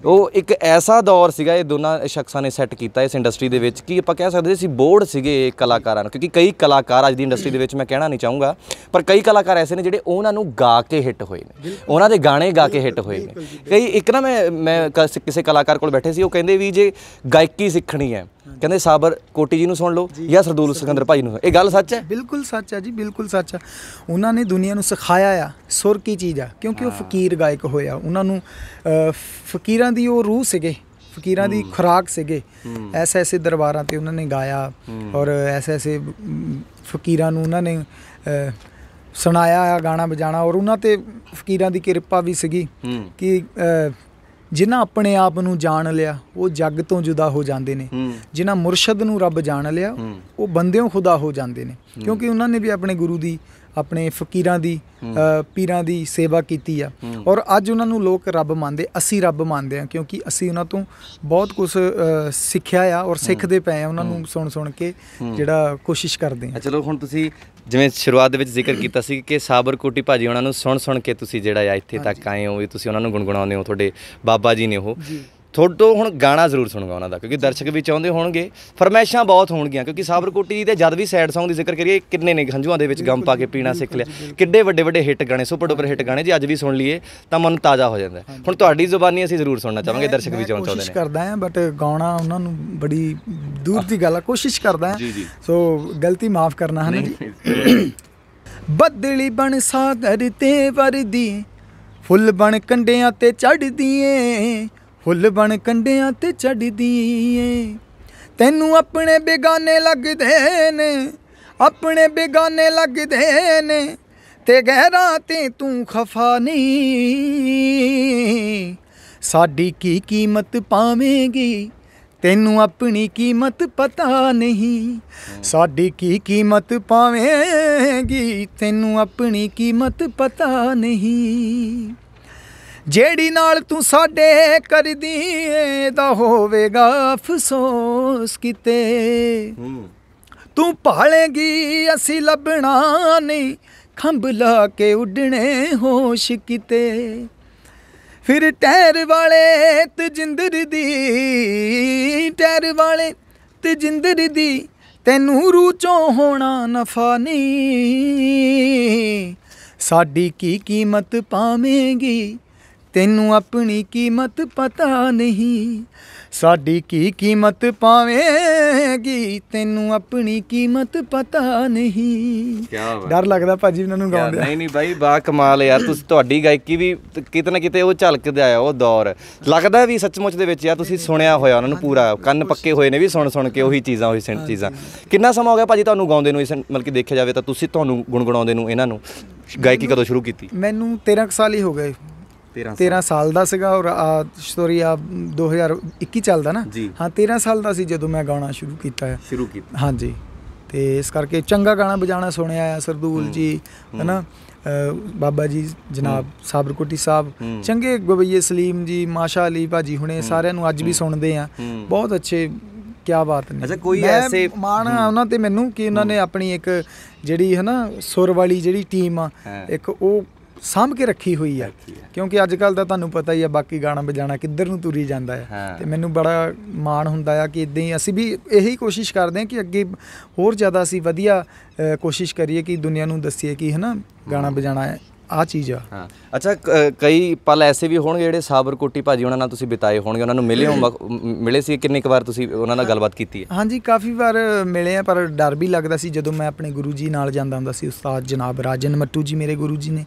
ਉਹ ਇੱਕ ਐਸਾ ਦੌਰ ਸੀਗਾ ਇਹ ਦੋਨਾਂ ਸ਼ਖਸਾਂ ਨੇ ਸੈੱਟ ਕੀਤਾ ਇਸ ਇੰਡਸਟਰੀ ਦੇ ਵਿੱਚ ਕੀ ਆਪਾਂ ਕਹਿ ਸਕਦੇ ਸੀ ਬੋਰਡ ਸੀਗੇ ਕਲਾਕਾਰਾਂ ਨੂੰ ਕਿਉਂਕਿ ਕਈ ਕਲਾਕਾਰ ਅੱਜ ਦੀ ਇੰਡਸਟਰੀ ਦੇ ਵਿੱਚ ਮੈਂ ਕਹਿਣਾ ਨਹੀਂ ਚਾਹੂੰਗਾ ਪਰ ਕਈ ਕਲਾਕਾਰ ਐਸੇ ਨੇ ਜਿਹੜੇ ਉਹਨਾਂ ਨੂੰ ਗਾ ਕੇ ਹਿੱਟ ਹੋਏ ਨੇ ਉਹਨਾਂ ਦੇ ਗਾਣੇ ਗਾ ਕੇ ਹਿੱਟ ਹੋਏ ਨੇ ਕਈ ਇੱਕ ਨਾ ਮੈਂ ਮੈਂ ਕਿਸੇ ਕਲਾਕਾਰ ਕੋਲ ਬੈਠੇ ਸੀ ਉਹ ਕਹਿੰਦੇ ਵੀ ਜੇ ਗਾਇਕੀ ਸਿੱਖਣੀ ਹੈ ਕਹਿੰਦੇ ਸਾਬਰ ਕੋਟੀ ਜੀ ਨੂੰ ਸੁਣ ਲਓ ਜਾਂ ਸਰਦੂਲ ਸਿਕੰਦਰ ਭਾਈ ਨੂੰ ਇਹ ਗੱਲ ਸੱਚ ਹੈ ਬਿਲਕੁਲ ਸੱਚ ਹੈ ਜੀ ਬਿਲਕੁਲ ਸੱਚ ਹੈ ਉਹਨਾਂ ਨੇ ਦੁਨੀਆ ਨੂੰ ਸਿਖਾਇਆ ਆ ਸੁਰ ਕੀ ਚੀਜ਼ ਆ ਕਿਉਂਕਿ ਉਹ ਫਕੀਰ ਗਾਇਕ ਹੋਇਆ ਉਹਨਾਂ ਨੂੰ ਫਕੀਰਾਂ ਦੀ ਉਹ ਰੂਹ ਸੀਗੇ ਫਕੀਰਾਂ ਦੀ ਖੁਰਾਕ ਸੀਗੇ ਐਸੇ ਐਸੇ ਦਰਬਾਰਾਂ ਤੇ ਉਹਨਾਂ ਨੇ ਗਾਇਆ ਔਰ ਐਸੇ ਐਸੇ ਫਕੀਰਾਂ ਨੂੰ ਉਹਨਾਂ ਨੇ ਸੁਣਾਇਆ ਆ ਗਾਣਾ ਵਜਾਣਾ ਔਰ ਉਹਨਾਂ ਤੇ ਫਕੀਰਾਂ ਦੀ ਕਿਰਪਾ ਵੀ ਸੀਗੀ ਕਿ ਜਿਨ੍ਹਾਂ ਆਪਣੇ ਆਪ ਨੂੰ ਜਾਣ ਲਿਆ ਉਹ ਜੱਗ ਤੋਂ ਜੁਦਾ ਹੋ ਜਾਂਦੇ ਨੇ ਜਿਨ੍ਹਾਂ ਮੁਰਸ਼ਦ ਨੂੰ ਰੱਬ ਜਾਣ ਲਿਆ ਉਹ ਬੰਦਿਆਂ ਖੁਦਾ ਹੋ ਜਾਂਦੇ ਨੇ ਕਿਉਂਕਿ ਉਹਨਾਂ ਨੇ ਵੀ ਆਪਣੇ ਗੁਰੂ ਦੀ ਆਪਣੇ ਫਕੀਰਾਂ ਦੀ ਪੀਰਾਂ ਦੀ ਸੇਵਾ ਕੀਤੀ ਆ ਔਰ ਅੱਜ ਉਹਨਾਂ ਨੂੰ ਲੋਕ ਰੱਬ ਮੰਨਦੇ ਅਸੀਂ ਰੱਬ ਮੰਨਦੇ ਆ ਕਿਉਂਕਿ ਅਸੀਂ ਉਹਨਾਂ ਤੋਂ ਬਹੁਤ ਕੁਝ ਸਿੱਖਿਆ ਆ ਔਰ ਸਿੱਖਦੇ ਪਏ ਆ ਉਹਨਾਂ ਨੂੰ ਸੁਣ ਸੁਣ ਕੇ ਜਿਹੜਾ ਕੋਸ਼ਿਸ਼ ਕਰਦੇ ਆ ਚਲੋ ਹੁਣ ਤੁਸੀਂ ਜਿਵੇਂ ਸ਼ੁਰੂਆਤ ਦੇ ਵਿੱਚ ਜ਼ਿਕਰ ਕੀਤਾ ਸੀ ਕਿ ਸਾਬਰ ਕੋਟੀ ਭਾਜੀ ਉਹਨਾਂ ਨੂੰ ਸੁਣ ਸੁਣ ਕੇ ਤੁਸੀਂ ਜਿਹੜਾ ਆ ਇੱਥੇ ਤੱਕ ਆਏ ਹੋ ਵੀ ਤੁਸੀਂ ਉਹਨਾਂ ਨੂੰ ਗੁੰਗਣਾਉਂਦੇ ਹੋ ਤੁਹਾਡੇ ਬਾਬਾ ਜੀ ਨੇ ਉਹ ਤੁਹਾਡੋਂ ਹੁਣ ਗਾਣਾ ਜ਼ਰੂਰ ਸੁਣੂਗਾ ਉਹਨਾਂ ਦਾ ਕਿਉਂਕਿ ਦਰਸ਼ਕ ਵੀ ਚਾਹੁੰਦੇ ਹੋਣਗੇ ਫਰਮੈਸ਼ਾਂ ਬਹੁਤ ਹੋਣਗੀਆਂ ਕਿਉਂਕਿ ਸਾਬਰਕੋਟੀ ਜੀ ਦੇ ਜਦ ਵੀ ਸੈਡ Song ਦੀ ਜ਼ਿਕਰ ਕਰੀਏ ਕਿੰਨੇ ਨੇ ਖੰਝੂਆਂ ਦੇ ਵਿੱਚ ਗਮ ਪਾ ਕੇ ਪੀਣਾ ਸਿੱਖ ਲਿਆ ਕਿੱਡੇ ਵੱਡੇ ਵੱਡੇ ਹਿੱਟ ਗਾਣੇ ਸੁਪਰ ਡੁਪਰ ਹਿੱਟ ਗਾਣੇ ਜੀ ਅੱਜ ਵੀ ਸੁਣ ਲਈਏ ਤਾਂ ਮਨ ਤਾਜ਼ਾ ਹੋ ਜਾਂਦਾ ਹੁਣ ਤੁਹਾਡੀ ਜ਼ੁਬਾਨੀ ਅਸੀਂ ਜ਼ਰੂਰ ਸੁਣਨਾ ਚਾਹਾਂਗੇ ਦਰਸ਼ਕ ਵੀ ਚਾਹੁੰਦੇ ਨੇ ਕੋਸ਼ਿਸ਼ ਕਰਦਾ ਹਾਂ ਬਟ ਗਾਉਣਾ ਉਹਨਾਂ ਨੂੰ ਬੜੀ ਦੂਰ ਦੀ ਗੱਲ ਆ ਕੋਸ਼ਿਸ਼ ਕਰਦਾ ਹਾਂ ਸੋ ਗਲਤੀ ਮਾਫ ਕਰਨਾ ਹਨ ਜੀ ਬੱਦਲੀ ਬਣ ਸਾਦਰ ਤੇ ਵਰਦੀ ਫੁੱਲ ਬਣ ਕੰਡਿਆਂ ਤੇ ਚੜਦੀਏ ਫੁੱਲ ਬਣ ਕੰਡਿਆਂ ਤੇ ਚੜਦੀ ਏ ਤੈਨੂੰ ਆਪਣੇ ਬੇਗਾਨੇ ਲੱਗਦੇ ਨੇ ਆਪਣੇ ਬੇਗਾਨੇ ਲੱਗਦੇ ਨੇ ਤੇ ਗਹਿਰਾ ਤੇ ਤੂੰ ਖਫਾ ਨਹੀਂ ਸਾਡੀ ਕੀ ਕੀਮਤ ਪਾਵੇਂਗੀ ਤੈਨੂੰ ਆਪਣੀ ਕੀਮਤ ਪਤਾ ਨਹੀਂ ਸਾਡੀ ਕੀ ਕੀਮਤ ਪਾਵੇਂਗੀ ਤੈਨੂੰ ਆਪਣੀ ਕੀਮਤ ਪਤਾ ਨਹੀਂ ਜਿਹੜੀ ਨਾਲ ਤੂੰ ਸਾਡੇ ਕਰਦੀ ਏ ਦਾ ਹੋਵੇਗਾ ਅਫਸੋਸ ਕਿਤੇ ਤੂੰ ਭਾਲੇਗੀ ਅਸੀਂ ਲੱਭਣਾ ਨਹੀਂ ਖੰਭ ਲਾ ਕੇ ਉੱਡਣੇ ਹੋਸ਼ ਕਿਤੇ ਫਿਰ ਟਹਿਰ ਵਾਲੇ ਤੇ ਜਿੰਦਰ ਦੀ ਟਹਿਰ ਵਾਲੇ ਤੇ ਜਿੰਦਰ ਦੀ ਤੈਨੂੰ ਰੂਹ ਚੋਂ ਹੋਣਾ ਨਫਾ ਨਹੀਂ ਸਾਡੀ ਕੀ ਕੀਮਤ ਪਾਵੇਂਗੀ ਤੈਨੂੰ ਆਪਣੀ ਕੀਮਤ ਪਤਾ ਨਹੀਂ ਸਾਡੀ ਕੀ ਕੀਮਤ ਪਾਵੇਂਗੀ ਤੈਨੂੰ ਆਪਣੀ ਕੀਮਤ ਪਤਾ ਨਹੀਂ ਡਰ ਲੱਗਦਾ ਭਾਜੀ ਇਹਨਾਂ ਨੂੰ ਗਾਉਂਦੇ ਨਹੀਂ ਨਹੀਂ ਬਾਈ ਬਾ ਕਮਾਲ ਯਾਰ ਤੁਸੀਂ ਤੁਹਾਡੀ ਗਾਇਕੀ ਵੀ ਕਿਤੇ ਨਾ ਕਿਤੇ ਉਹ ਝਲਕਦਾ ਆ ਉਹ ਦੌਰ ਲੱਗਦਾ ਵੀ ਸੱਚਮੁੱਚ ਦੇ ਵਿੱਚ ਯਾਰ ਤੁਸੀਂ ਸੁਣਿਆ ਹੋਇਆ ਉਹਨਾਂ ਨੂੰ ਪੂਰਾ ਕੰਨ ਪੱਕੇ ਹੋਏ ਨੇ ਵੀ ਸੁਣ ਸੁਣ ਕੇ ਉਹੀ ਚੀਜ਼ਾਂ ਉਹੀ ਸੈਂਟ ਚੀਜ਼ਾਂ ਕਿੰਨਾ ਸਮਾਂ ਹੋ ਗਿਆ ਭਾਜੀ ਤੁਹਾਨੂੰ ਗਾਉਂਦੇ ਨੂੰ ਇਸ ਮਤਲਬ ਕਿ ਦੇਖਿਆ ਜਾਵੇ ਤਾਂ ਤੁਸੀਂ ਤੁਹਾਨੂੰ ਗੁੰਗਣਾਉਂਦੇ ਨੂੰ ਇਹਨਾਂ ਨੂੰ ਗਾਇਕੀ ਕਦੋਂ ਸ਼ੁਰੂ ਕੀਤੀ ਮੈਨੂੰ 13 ਸਾਲ ਹੀ ਹੋ ਗਏ 13 ਸਾਲ ਦਾ ਸੀਗਾ ਔਰ ਸਟੋਰੀ ਆ 2021 ਚੱਲਦਾ ਨਾ ਹਾਂ 13 ਸਾਲ ਦਾ ਸੀ ਜਦੋਂ ਮੈਂ ਗਾਉਣਾ ਸ਼ੁਰੂ ਕੀਤਾ ਹੈ ਸ਼ੁਰੂ ਕੀਤਾ ਹਾਂਜੀ ਤੇ ਇਸ ਕਰਕੇ ਚੰਗਾ ਗਾਣਾ ਬਜਾਣਾ ਸੁਣਿਆ ਆ ਸਰਦੂਲ ਜੀ ਹਨਾ ਬਾਬਾ ਜੀ ਜਨਾਬ ਸਾਬਰਕੋਟੀ ਸਾਹਿਬ ਚੰਗੇ ਗਵਈਏ ਸਲੀਮ ਜੀ ਮਾਸ਼ਾ ਅਲੀ ਭਾਜੀ ਹੁਣੇ ਸਾਰਿਆਂ ਨੂੰ ਅੱਜ ਵੀ ਸੁਣਦੇ ਆ ਬਹੁਤ ਅੱਛੇ ਕੀ ਬਾਤ ਨਹੀਂ ਅੱਛਾ ਕੋਈ ਐਸੇ ਮਾਣ ਉਹਨਾਂ ਤੇ ਮੈਨੂੰ ਕਿ ਉਹਨਾਂ ਨੇ ਆਪਣੀ ਇੱਕ ਜਿਹੜੀ ਹੈ ਨਾ ਸੁਰ ਵਾਲੀ ਜਿਹੜੀ ਟੀਮ ਆ ਇੱਕ ਉਹ ਸਾਂਭ ਕੇ ਰੱਖੀ ਹੋਈ ਆ ਕਿਉਂਕਿ ਅੱਜ ਕੱਲ ਦਾ ਤੁਹਾਨੂੰ ਪਤਾ ਹੀ ਆ ਬਾਕੀ ਗਾਣਾ ਵਜਾਣਾ ਕਿੱਧਰ ਨੂੰ ਤੁਰੀ ਜਾਂਦਾ ਹੈ ਤੇ ਮੈਨੂੰ ਬੜਾ ਮਾਣ ਹੁੰਦਾ ਆ ਕਿ ਇਦਾਂ ਹੀ ਅਸੀਂ ਵੀ ਇਹੀ ਕੋਸ਼ਿਸ਼ ਕਰਦੇ ਆ ਕਿ ਅੱਗੇ ਹੋਰ ਜ਼ਿਆਦਾ ਅਸੀਂ ਵਧੀਆ ਕੋਸ਼ਿਸ਼ ਕਰੀਏ ਕਿ ਦੁਨੀਆ ਨੂੰ ਦੱਸੀਏ ਕਿ ਹਨਾ ਗਾਣਾ ਵਜਾਣਾ ਹੈ ਆ ਚੀਜ਼ ਆ ਹਾਂ ਅੱਛਾ ਕਈ ਪਲ ਐਸੇ ਵੀ ਹੋਣਗੇ ਜਿਹੜੇ ਸਾਬਰ ਕੋਟੀ ਭਾਜੀ ਉਹਨਾਂ ਨਾਲ ਤੁਸੀਂ ਬਿਤਾਏ ਹੋਣਗੇ ਉਹਨਾਂ ਨੂੰ ਮਿਲੇ ਹੋ ਮਿਲੇ ਸੀ ਕਿੰਨੇ ਕੁ ਵਾਰ ਤੁਸੀਂ ਉਹਨਾਂ ਨਾਲ ਗੱਲਬਾਤ ਕੀਤੀ ਹੈ ਹਾਂਜੀ ਕਾਫੀ ਵਾਰ ਮਿਲੇ ਆ ਪਰ ਡਰ ਵੀ ਲੱਗਦਾ ਸੀ ਜਦੋਂ ਮੈਂ ਆਪਣੇ ਗੁਰੂ ਜੀ ਨਾਲ ਜਾਂਦਾ ਹੁੰਦਾ ਸੀ ਉਸਤਾਦ ਜਨਾਬ ਰਾਜਨ ਮੱਟੂ ਜੀ ਮੇਰੇ ਗੁਰੂ ਜੀ ਨੇ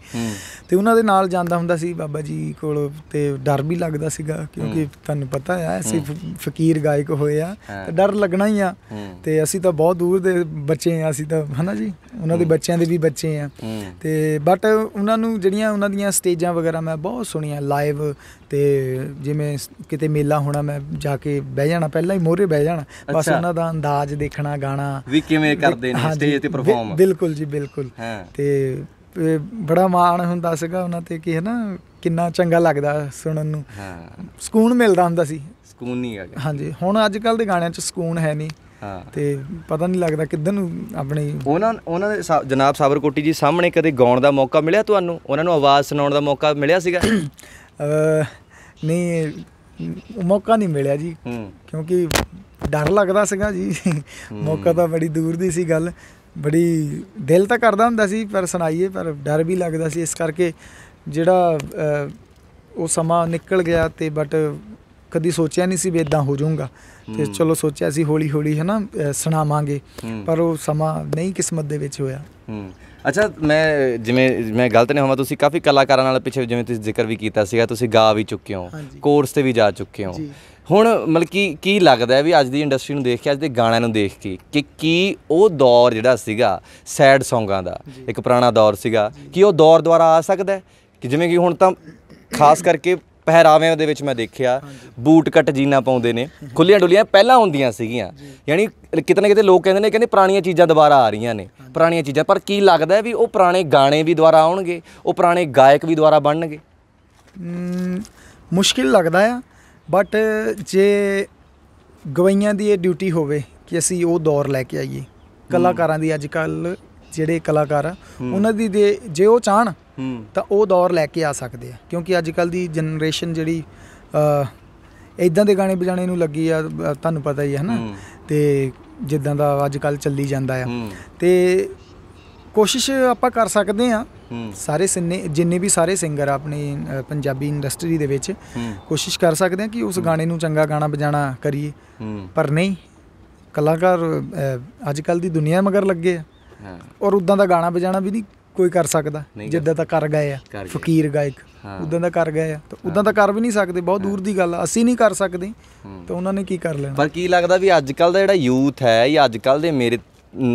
ਤੇ ਉਹਨਾਂ ਦੇ ਨਾਲ ਜਾਂਦਾ ਹੁੰਦਾ ਸੀ ਬਾਬਾ ਜੀ ਕੋਲ ਤੇ ਡਰ ਵੀ ਲੱਗਦਾ ਸੀਗਾ ਕਿਉਂਕਿ ਤੁਹਾਨੂੰ ਪਤਾ ਆ ਐਸੇ ਫਕੀਰ ਗਾਇਕ ਹੋਏ ਆ ਤੇ ਡਰ ਲੱਗਣਾ ਹੀ ਆ ਤੇ ਅਸੀਂ ਤਾਂ ਬਹੁਤ ਦੂਰ ਦੇ ਬੱਚੇ ਆ ਅਸੀਂ ਤਾਂ ਹਨਾ ਜੀ ਉਹਨਾਂ ਦੇ ਬੱਚਿਆਂ ਦੇ ਵੀ ਬੱਚੇ ਆ ਤੇ ਬਟ ਉਹਨਾਂ ਨੂੰ ਜਿਹੜੀਆਂ ਉਹਨਾਂ ਦੀਆਂ ਸਟੇਜਾਂ ਵਗੈਰਾ ਮੈਂ ਬਹੁਤ ਸੁਣੀਆਂ ਲਾਈਵ ਤੇ ਜਿਵੇਂ ਕਿਤੇ ਮੇਲਾ ਹੋਣਾ ਮੈਂ ਜਾ ਕੇ ਬਹਿ ਜਾਣਾ ਪਹਿਲਾਂ ਹੀ ਮੋਹਰੇ ਬਹਿ ਜਾਣਾ ਬਸ ਉਹਨਾਂ ਦਾ ਅੰਦਾਜ਼ ਦੇਖਣਾ ਗਾਣਾ ਵੀ ਕਿਵੇਂ ਕਰਦੇ ਨੇ ਸਟੇਜ ਤੇ ਪਰਫਾਰਮ ਬਿਲਕੁਲ ਜੀ ਬਿਲਕੁਲ ਤੇ ਬੜਾ ਮਾਣ ਹੁੰਦਾ ਸੀਗਾ ਉਹਨਾਂ ਤੇ ਕਿ ਹਨਾ ਕਿੰਨਾ ਚੰਗਾ ਲੱਗਦਾ ਸੁਣਨ ਨੂੰ ਹਾਂ ਸਕੂਨ ਮਿਲਦਾ ਹੁੰਦਾ ਸੀ ਸਕੂਨ ਨਹੀਂ ਆ ਗਿਆ ਹਾਂਜੀ ਹੁਣ ਅੱਜ ਕੱਲ ਦੇ ਗਾਣਿਆਂ 'ਚ ਸਕੂਨ ਹੈ ਨਹੀਂ ਹਾਂ ਤੇ ਪਤਾ ਨਹੀਂ ਲੱਗਦਾ ਕਿੱਦਾਂ ਨੂੰ ਆਪਣੇ ਉਹਨਾਂ ਉਹਨਾਂ ਦੇ ਜਨਾਬ ਸਾਬਰਕੋਟੀ ਜੀ ਸਾਹਮਣੇ ਕਦੇ ਗਾਉਣ ਦਾ ਮੌਕਾ ਮਿਲਿਆ ਤੁਹਾਨੂੰ ਉਹਨਾਂ ਨੂੰ ਆਵਾਜ਼ ਸੁਣਾਉਣ ਦਾ ਮੌਕਾ ਮਿਲਿਆ ਸੀਗਾ ਨਹੀਂ ਮੌਕਾ ਨਹੀਂ ਮਿਲਿਆ ਜੀ ਕਿਉਂਕਿ ਡਰ ਲੱਗਦਾ ਸੀਗਾ ਜੀ ਮੌਕਾ ਤਾਂ ਬੜੀ ਦੂਰ ਦੀ ਸੀ ਗੱਲ ਬੜੀ ਦਿਲ ਤਾਂ ਕਰਦਾ ਹੁੰਦਾ ਸੀ ਪਰ ਸੁਣਾਈਏ ਪਰ ਡਰ ਵੀ ਲੱਗਦਾ ਸੀ ਇਸ ਕਰਕੇ ਜਿਹੜਾ ਉਹ ਸਮਾਂ ਨਿਕਲ ਗਿਆ ਤੇ ਬਟ ਕਦੀ ਸੋਚਿਆ ਨਹੀਂ ਸੀ ਵੀ ਇਦਾਂ ਹੋ ਜਾਊਗਾ ਤੇ ਚਲੋ ਸੋਚਿਆ ਸੀ ਹੌਲੀ ਹੌਲੀ ਹਨਾ ਸੁਣਾਵਾਂਗੇ ਪਰ ਉਹ ਸਮਾਂ ਨਹੀਂ ਕਿਸਮਤ ਦੇ ਵਿੱਚ ਹੋਇਆ ਅੱਛਾ ਮੈਂ ਜਿਵੇਂ ਮੈਂ ਗਲਤ ਨਹੀਂ ਹੋਵਾਂ ਤੁਸੀਂ ਕਾਫੀ ਕਲਾਕਾਰਾਂ ਨਾਲ ਪਿੱਛੇ ਜਿਵੇਂ ਤੁਸੀਂ ਜ਼ਿਕਰ ਵੀ ਕੀਤਾ ਸੀਗਾ ਤੁਸੀਂ ਗਾ ਵੀ ਚੁੱਕੇ ਹੋ ਕੋਰਸ ਤੇ ਵੀ ਜਾ ਚੁੱਕੇ ਹੋ ਹੁਣ ਮਤਲਬ ਕਿ ਕੀ ਲੱਗਦਾ ਵੀ ਅੱਜ ਦੀ ਇੰਡਸਟਰੀ ਨੂੰ ਦੇਖ ਕੇ ਅੱਜ ਦੇ ਗਾਣਿਆਂ ਨੂੰ ਦੇਖ ਕੇ ਕਿ ਕੀ ਉਹ ਦੌਰ ਜਿਹੜਾ ਸੀਗਾ ਸੈਡ ਸੌਂਗਾਂ ਦਾ ਇੱਕ ਪੁਰਾਣਾ ਦੌਰ ਸੀਗਾ ਕਿ ਉਹ ਦੌਰ ਦੁਆਰਾ ਆ ਸਕਦਾ ਕਿ ਜਿਵੇਂ ਕਿ ਹੁਣ ਤਾਂ ਖਾਸ ਕਰਕੇ ਪਹਿਰਾਵਿਆਂ ਦੇ ਵਿੱਚ ਮੈਂ ਦੇਖਿਆ ਬੂਟ ਕੱਟ ਜੀਨਾ ਪਾਉਂਦੇ ਨੇ ਖੁੱਲੀਆਂ ਡੁੱਲੀਆਂ ਪਹਿਲਾਂ ਹੁੰਦੀਆਂ ਸੀਗੀਆਂ ਯਾਨੀ ਕਿਤਨੇ ਕਿਤੇ ਲੋਕ ਕਹਿੰਦੇ ਨੇ ਕਹਿੰਦੇ ਪੁਰਾਣੀਆਂ ਚੀਜ਼ਾਂ ਦੁਬਾਰਾ ਆ ਰਹੀਆਂ ਨੇ ਪੁਰਾਣੀਆਂ ਚੀਜ਼ਾਂ ਪਰ ਕੀ ਲੱਗਦਾ ਵੀ ਉਹ ਪੁਰਾਣੇ ਗਾਣੇ ਵੀ ਦੁਬਾਰਾ ਆਉਣਗੇ ਉਹ ਪੁਰਾਣੇ ਗਾਇਕ ਵੀ ਦੁਬਾਰਾ ਬਣਨਗੇ ਮੁਸ਼ਕਿਲ ਲੱਗਦਾ ਆ ਬਟ ਜੇ ਗਵਈਆਂ ਦੀ ਇਹ ਡਿਊਟੀ ਹੋਵੇ ਕਿ ਅਸੀਂ ਉਹ ਦੌਰ ਲੈ ਕੇ ਆਈਏ ਕਲਾਕਾਰਾਂ ਦੀ ਅੱਜ ਕੱਲ ਜਿਹੜੇ ਕਲਾਕਾਰ ਆ ਉਹਨਾਂ ਦੀ ਜੇ ਉਹ ਚਾਹਣ ਤਾਂ ਉਹ ਦੌਰ ਲੈ ਕੇ ਆ ਸਕਦੇ ਆ ਕਿਉਂਕਿ ਅੱਜ ਕੱਲ ਦੀ ਜਨਰੇਸ਼ਨ ਜਿਹੜੀ ਅ ਇਦਾਂ ਦੇ ਗਾਣੇ ਬਜਾਣੇ ਨੂੰ ਲੱਗੀ ਆ ਤੁਹਾਨੂੰ ਪਤਾ ਹੀ ਹੈ ਨਾ ਤੇ ਜਿੱਦਾਂ ਦਾ ਅੱਜ ਕੱਲ ਚੱਲੀ ਜਾਂਦਾ ਆ ਤੇ ਕੋਸ਼ਿਸ਼ ਆਪਾਂ ਕਰ ਸਕਦੇ ਆ ਸਾਰੇ ਸਿੰਨੇ ਜਿੰਨੇ ਵੀ ਸਾਰੇ ਸਿੰਗਰ ਆਪਣੀ ਪੰਜਾਬੀ ਇੰਡਸਟਰੀ ਦੇ ਵਿੱਚ ਕੋਸ਼ਿਸ਼ ਕਰ ਸਕਦੇ ਆ ਕਿ ਉਸ ਗਾਣੇ ਨੂੰ ਚੰਗਾ ਗਾਣਾ ਬਜਾਣਾ ਕਰੀਏ ਪਰ ਨਹੀਂ ਕਲਾਕਾਰ ਅੱਜ ਕੱਲ ਦੀ ਦੁਨੀਆ ਮਗਰ ਲੱਗੇ ਆ ਔਰ ਉਦਾਂ ਦਾ ਗਾਣਾ ਵਜਾਣਾ ਵੀ ਨਹੀਂ ਕੋਈ ਕਰ ਸਕਦਾ ਜਿੱਦਾਂ ਤਾਂ ਕਰ ਗਏ ਆ ਫਕੀਰ ਗਾਇਕ ਉਦਾਂ ਦਾ ਕਰ ਗਏ ਆ ਤਾਂ ਉਦਾਂ ਤਾਂ ਕਰ ਵੀ ਨਹੀਂ ਸਕਦੇ ਬਹੁਤ ਦੂਰ ਦੀ ਗੱਲ ਆ, ਅਸੀਂ ਨਹੀਂ ਕਰ ਸਕਦੇ ਤਾਂ ਉਹਨਾਂ ਨੇ ਕੀ ਕਰ ਲੈਣਾ ਪਰ ਕੀ ਲੱਗਦਾ ਵੀ ਅੱਜ ਕੱਲ ਦਾ ਜਿਹੜਾ ਯੂਥ ਹੈ ਜਾਂ ਅੱਜ ਕੱਲ ਦੇ ਮੇਰੇ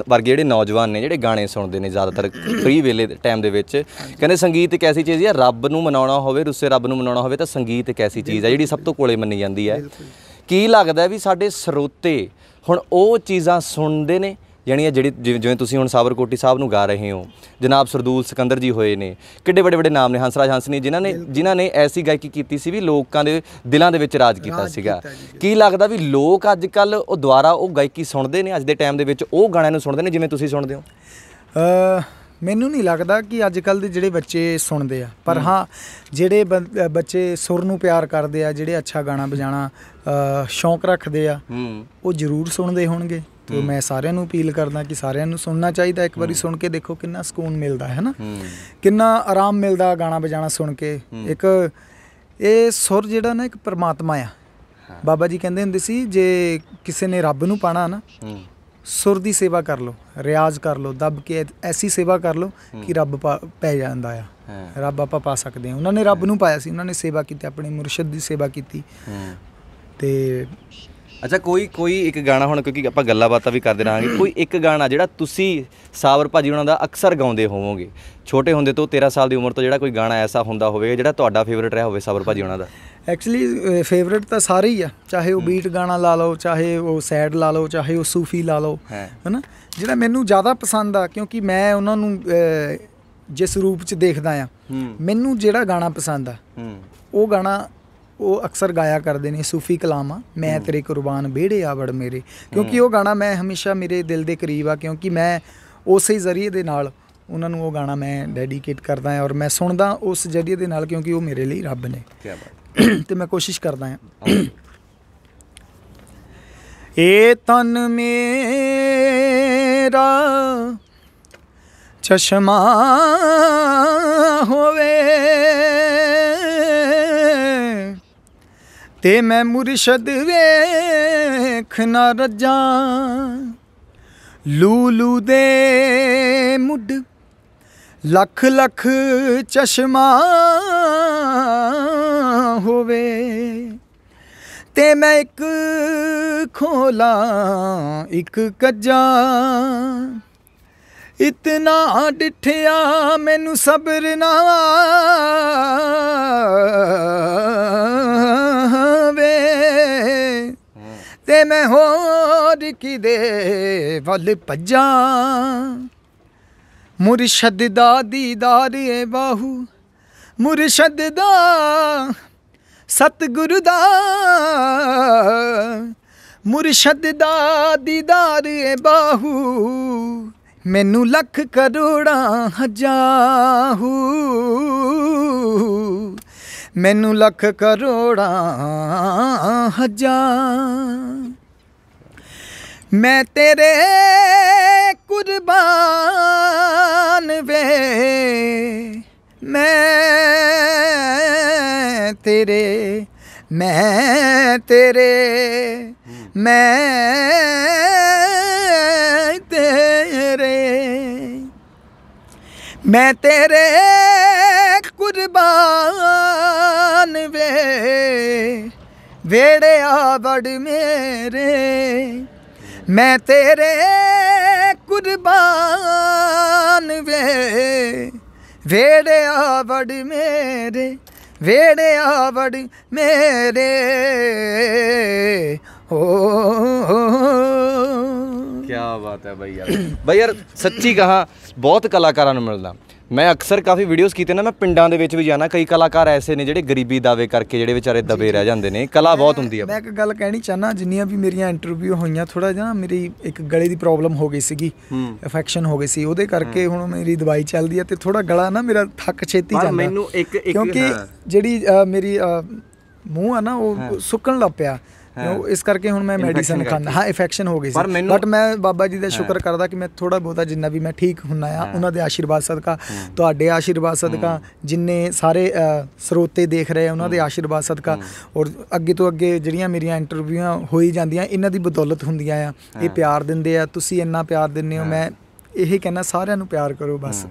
ਵਰਗੇ ਜਿਹੜੇ ਨੌਜਵਾਨ ਨੇ ਜਿਹੜੇ ਗਾਣੇ ਸੁਣਦੇ ਨੇ ਜ਼ਿਆਦਾਤਰ ਫ੍ਰੀ ਵੇਲੇ ਟਾਈਮ ਦੇ ਵਿੱਚ ਕਹਿੰਦੇ ਸੰਗੀਤ ਇੱਕ ਐਸੀ ਚੀਜ਼ ਹੈ ਰੱਬ ਨੂੰ ਮਨਾਉਣਾ ਹੋਵੇ ਰੁੱਸੇ ਰੱਬ ਨੂੰ ਮਨਾਉਣਾ ਹੋਵੇ ਤਾਂ ਸੰਗੀਤ ਇੱਕ ਐਸੀ ਚੀਜ਼ ਹੈ ਜਿਹੜੀ ਸਭ ਤੋਂ ਕੋਲੇ ਮੰਨੀ ਜਾਂਦੀ ਹੈ ਕੀ ਲੱਗਦਾ ਵੀ ਸਾਡੇ ਸਰੋਤੇ ਹੁਣ ਉਹ ਚੀਜ਼ਾਂ ਸੁਣਦੇ ਨੇ ਯਾਨੀ ਇਹ ਜਿਹੜੀ ਜਿਵੇਂ ਤੁਸੀਂ ਹੁਣ ਸਾਬਰਕੋਟੀ ਸਾਹਿਬ ਨੂੰ ਗਾ ਰਹੇ ਹੋ ਜਨਾਬ ਸਰਦੂਲ ਸਿਕੰਦਰ ਜੀ ਹੋਏ ਨੇ ਕਿੱਡੇ ਵੱਡੇ ਵੱਡੇ ਨਾਮ ਨੇ ਹੰਸਰਾਜ ਹੰਸ ਨੇ ਜਿਨ੍ਹਾਂ ਨੇ ਜਿਨ੍ਹਾਂ ਨੇ ਐਸੀ ਗਾਇਕੀ ਕੀਤੀ ਸੀ ਵੀ ਲੋਕਾਂ ਦੇ ਦਿਲਾਂ ਦੇ ਵਿੱਚ ਰਾਜ ਕੀਤਾ ਸੀਗਾ ਕੀ ਲੱਗਦਾ ਵੀ ਲੋਕ ਅੱਜ ਕੱਲ ਉਹ ਦੁਆਰਾ ਉਹ ਗਾਇਕੀ ਸੁਣਦੇ ਨੇ ਅੱਜ ਦੇ ਟਾਈਮ ਦੇ ਵਿੱਚ ਉਹ ਗਾਣਿਆਂ ਨੂੰ ਸੁਣਦੇ ਨੇ ਜਿਵੇਂ ਤੁਸੀਂ ਸੁਣਦੇ ਹੋ ਮੈਨੂੰ ਨਹੀਂ ਲੱਗਦਾ ਕਿ ਅੱਜ ਕੱਲ ਦੇ ਜਿਹੜੇ ਬੱਚੇ ਸੁਣਦੇ ਆ ਪਰ ਹਾਂ ਜਿਹੜੇ ਬੱਚੇ ਸੁਰ ਨੂੰ ਪਿਆਰ ਕਰਦੇ ਆ ਜਿਹੜੇ ਅੱਛਾ ਗਾਣਾ ਵਜਾਣਾ ਸ਼ੌਂਕ ਰੱਖਦੇ ਆ ਉਹ ਜ਼ਰੂਰ ਸੁਣਦੇ ਹੋਣਗੇ ਤੇ ਮੈਂ ਸਾਰਿਆਂ ਨੂੰ ਅਪੀਲ ਕਰਦਾ ਕਿ ਸਾਰਿਆਂ ਨੂੰ ਸੁਣਨਾ ਚਾਹੀਦਾ ਇੱਕ ਵਾਰੀ ਸੁਣ ਕੇ ਦੇਖੋ ਕਿੰਨਾ ਸਕੂਨ ਮਿਲਦਾ ਹੈ ਨਾ ਕਿੰਨਾ ਆਰਾਮ ਮਿਲਦਾ ਗਾਣਾ ਵਜਾਣਾ ਸੁਣ ਕੇ ਇੱਕ ਇਹ ਸੁਰ ਜਿਹੜਾ ਨਾ ਇੱਕ ਪਰਮਾਤਮਾ ਆ ਬਾਬਾ ਜੀ ਕਹਿੰਦੇ ਹੁੰਦੇ ਸੀ ਜੇ ਕਿਸੇ ਨੇ ਰੱਬ ਨੂੰ ਪਾਣਾ ਨਾ ਸੁਰ ਦੀ ਸੇਵਾ ਕਰ ਲੋ ਰਿਆਜ਼ ਕਰ ਲੋ ਦਬ ਕੇ ਐਸੀ ਸੇਵਾ ਕਰ ਲੋ ਕਿ ਰੱਬ ਪੈ ਜਾਂਦਾ ਆ ਰੱਬ ਆਪਾਂ ਪਾ ਸਕਦੇ ਹਾਂ ਉਹਨਾਂ ਨੇ ਰੱਬ ਨੂੰ ਪਾਇਆ ਸੀ ਉਹਨਾਂ ਨੇ ਸੇਵਾ ਕੀਤੀ ਆਪਣੇ ਮੁਰਸ਼ਿਦ ਦੀ ਸੇਵਾ ਕੀਤੀ ਤੇ ਅੱਛਾ ਕੋਈ ਕੋਈ ਇੱਕ ਗਾਣਾ ਹੁਣ ਕਿਉਂਕਿ ਆਪਾਂ ਗੱਲਾਂ ਬਾਤਾਂ ਵੀ ਕਰਦੇ ਰਹਾਂਗੇ ਕੋਈ ਇੱਕ ਗਾਣਾ ਜਿਹੜਾ ਤੁਸੀਂ ਸਾਵਰ ਭਾਜੀ ਉਹਨਾਂ ਦਾ ਅਕਸਰ ਗਾਉਂਦੇ ਹੋਵੋਗੇ ਛੋਟੇ ਹੁੰਦੇ ਤੋਂ 13 ਸਾਲ ਦੀ ਉਮਰ ਤੋਂ ਜਿਹੜਾ ਕੋਈ ਗਾਣਾ ਐਸਾ ਹੁੰਦਾ ਹੋਵੇ ਜਿਹੜਾ ਤੁਹਾਡਾ ਫੇਵਰਿਟ ਰਿਹਾ ਹੋਵੇ ਸਾਵਰ ਭਾਜੀ ਉਹਨਾਂ ਦਾ ਐਕਚੁਅਲੀ ਫੇਵਰਿਟ ਤਾਂ ਸਾਰੇ ਹੀ ਆ ਚਾਹੇ ਉਹ ਬੀਟ ਗਾਣਾ ਲਾ ਲਓ ਚਾਹੇ ਉਹ ਸੈਡ ਲਾ ਲਓ ਚਾਹੇ ਉਹ ਸੂਫੀ ਲਾ ਲਓ ਹੈਨਾ ਜਿਹੜਾ ਮੈਨੂੰ ਜ਼ਿਆਦਾ ਪਸੰਦ ਆ ਕਿਉਂਕਿ ਮੈਂ ਉਹਨਾਂ ਨੂੰ ਜਿਸ ਰੂਪ ਚ ਦੇਖਦਾ ਆ ਮੈਨੂੰ ਜਿਹੜਾ ਗਾਣਾ ਪਸੰਦ ਆ ਉਹ ਗਾਣਾ ਉਹ ਅਕਸਰ ਗਾਇਆ ਕਰਦੇ ਨੇ ਸੂਫੀ ਕਲਾਮ ਆ ਮੈਂ ਤੇਰੇ ਕੁਰਬਾਨ ਬੇੜੇ ਆਵੜ ਮੇਰੇ ਕਿਉਂਕਿ ਉਹ ਗਾਣਾ ਮੈਂ ਹਮੇਸ਼ਾ ਮੇਰੇ ਦਿਲ ਦੇ ਕਰੀਬ ਆ ਕਿਉਂਕਿ ਮੈਂ ਉਸੇ ਜ਼ਰੀਏ ਦੇ ਨਾਲ ਉਹਨਾਂ ਨੂੰ ਉਹ ਗਾਣਾ ਮੈਂ ਡੈਡੀਕੇਟ ਕਰਦਾ ਹਾਂ ਔਰ ਮੈਂ ਸੁਣਦਾ ਉਸ ਜ਼ਰੀਏ ਦੇ ਨਾਲ ਕਿਉਂਕਿ ਉਹ ਮੇਰੇ ਲਈ ਰੱਬ ਨੇ ਕੀ ਬਾਤ ਤੇ ਮੈਂ ਕੋਸ਼ਿਸ਼ ਕਰਦਾ ਹਾਂ ਏ ਤਨ ਮੇਰਾ ਚਸ਼ਮਾ ਹੋਵੇ ਤੇ ਮੈਂ ਮੁਰਸ਼ਦ ਵੇਖ ਨਾ ਰਜਾ ਲੂਲੂ ਦੇ ਮੁੱਢ ਲੱਖ ਲੱਖ ਚਸ਼ਮਾ ਹੋਵੇ ਤੇ ਮੈਂ ਇੱਕ ਖੋਲਾ ਇੱਕ ਕੱਜਾ ਇਤਨਾ ਡਿਠਿਆ ਮੈਨੂੰ ਸਬਰ ਨਾ ਮੈਂ ਹੋਰ ਕਿਦੇ ਵੱਲ ਭੱਜਾਂ ਮੁਰਸ਼ਦ ਦਾ ਦੀਦਾਰ ਏ ਬਾਹੂ ਮੁਰਸ਼ਦ ਦਾ ਸਤਗੁਰ ਦਾ ਮੁਰਸ਼ਦ ਦਾ ਦੀਦਾਰ ਏ ਬਾਹੂ ਮੈਨੂੰ ਲੱਖ ਕਰੋੜਾਂ ਹਜਾਹੂ ਮੈਨੂੰ ਲੱਖ ਕਰੋੜਾਂ ਹਜਾ ਮੈਂ ਤੇਰੇ ਕੁਰਬਾਨ ਵੇ ਮੈਂ ਤੇਰੇ ਮੈਂ ਤੇਰੇ ਮੈਂ ਤੇਰੇ ਮੈਂ ਤੇਰੇ ਕੁਰਬਾਨ ਵੇ ਵੇੜਿਆ ਵੜ ਮੇਰੇ ਮੈਂ ਤੇਰੇ ਕੁਰਬਾਨ ਵੇ ਵੇੜੇ ਆਵੜ ਮੇਰੇ ਵੇੜੇ ਆਵੜ ਮੇਰੇ ਹੋ ਕੀ ਬਾਤ ਹੈ ਭਈਆ ਭਈਆ ਸੱਚੀ ਕਹਾ ਬਹੁਤ ਕਲਾਕਾਰਾਂ ਨੂੰ ਮਿਲਦਾ ਮੈਂ ਅਕਸਰ ਕਾਫੀ ਵੀਡੀਓਜ਼ ਕੀਤੇ ਨਾ ਮੈਂ ਪਿੰਡਾਂ ਦੇ ਵਿੱਚ ਵੀ ਜਾਣਾ ਕਈ ਕਲਾਕਾਰ ਐਸੇ ਨੇ ਜਿਹੜੇ ਗਰੀਬੀ ਦਾਵੇ ਕਰਕੇ ਜਿਹੜੇ ਵਿਚਾਰੇ ਦਬੇ ਰਹਿ ਜਾਂਦੇ ਨੇ ਕਲਾ ਬਹੁਤ ਹੁੰਦੀ ਆ ਮੈਂ ਇੱਕ ਗੱਲ ਕਹਿਣੀ ਚਾਹਨਾ ਜਿੰਨੀਆਂ ਵੀ ਮੇਰੀਆਂ ਇੰਟਰਵਿਊ ਹੋਈਆਂ ਥੋੜਾ ਜਿਹਾ ਮੇਰੀ ਇੱਕ ਗਲੇ ਦੀ ਪ੍ਰੋਬਲਮ ਹੋ ਗਈ ਸੀਗੀ ਇਨਫੈਕਸ਼ਨ ਹੋ ਗਈ ਸੀ ਉਹਦੇ ਕਰਕੇ ਹੁਣ ਮੇਰੀ ਦਵਾਈ ਚੱਲਦੀ ਆ ਤੇ ਥੋੜਾ ਗਲਾ ਨਾ ਮੇਰਾ ਥੱਕ ਛੇਤੀ ਜਾਂਦਾ ਮੈਨੂੰ ਇੱਕ ਇੱਕ ਕਿਉਂਕਿ ਜਿਹੜੀ ਮੇਰੀ ਮੂੰਹ ਆ ਨਾ ਉਹ ਸੁੱਕਣ ਲੱਪਿਆ ਉਹ ਇਸ ਕਰਕੇ ਹੁਣ ਮੈਂ ਮੈਡੀਸਨ ਖਾਂਦਾ ਹਾਂ ਇਨਫੈਕਸ਼ਨ ਹੋ ਗਈ ਸੀ ਬਟ ਮੈਂ ਬਾਬਾ ਜੀ ਦਾ ਸ਼ੁਕਰ ਕਰਦਾ ਕਿ ਮੈਂ ਥੋੜਾ ਬਹੁਤਾ ਜਿੰਨਾ ਵੀ ਮੈਂ ਠੀਕ ਹੁੰਨਾ ਆ ਉਹਨਾਂ ਦੇ ਆਸ਼ੀਰਵਾਦ ਸਦਕਾ ਤੁਹਾਡੇ ਆਸ਼ੀਰਵਾਦ ਸਦਕਾ ਜਿੰਨੇ ਸਾਰੇ ਸਰੋਤੇ ਦੇਖ ਰਹੇ ਆ ਉਹਨਾਂ ਦੇ ਆਸ਼ੀਰਵਾਦ ਸਦਕਾ ਔਰ ਅੱਗੇ ਤੋਂ ਅੱਗੇ ਜਿਹੜੀਆਂ ਮੇਰੀਆਂ ਇੰਟਰਵਿਊਆਂ ਹੋਈ ਜਾਂਦੀਆਂ ਇਹਨਾਂ ਦੀ ਬਦੌਲਤ ਹੁੰਦੀਆਂ ਆ ਇਹ ਪਿਆਰ ਦਿੰਦੇ ਆ ਤੁਸੀਂ ਇੰਨਾ ਪਿਆਰ ਦਿੰਨੇ ਹੋ ਮੈਂ ਇਹ ਕਹਿਣਾ ਸਾਰਿਆਂ ਨੂੰ ਪਿਆਰ ਕਰੋ ਬਸ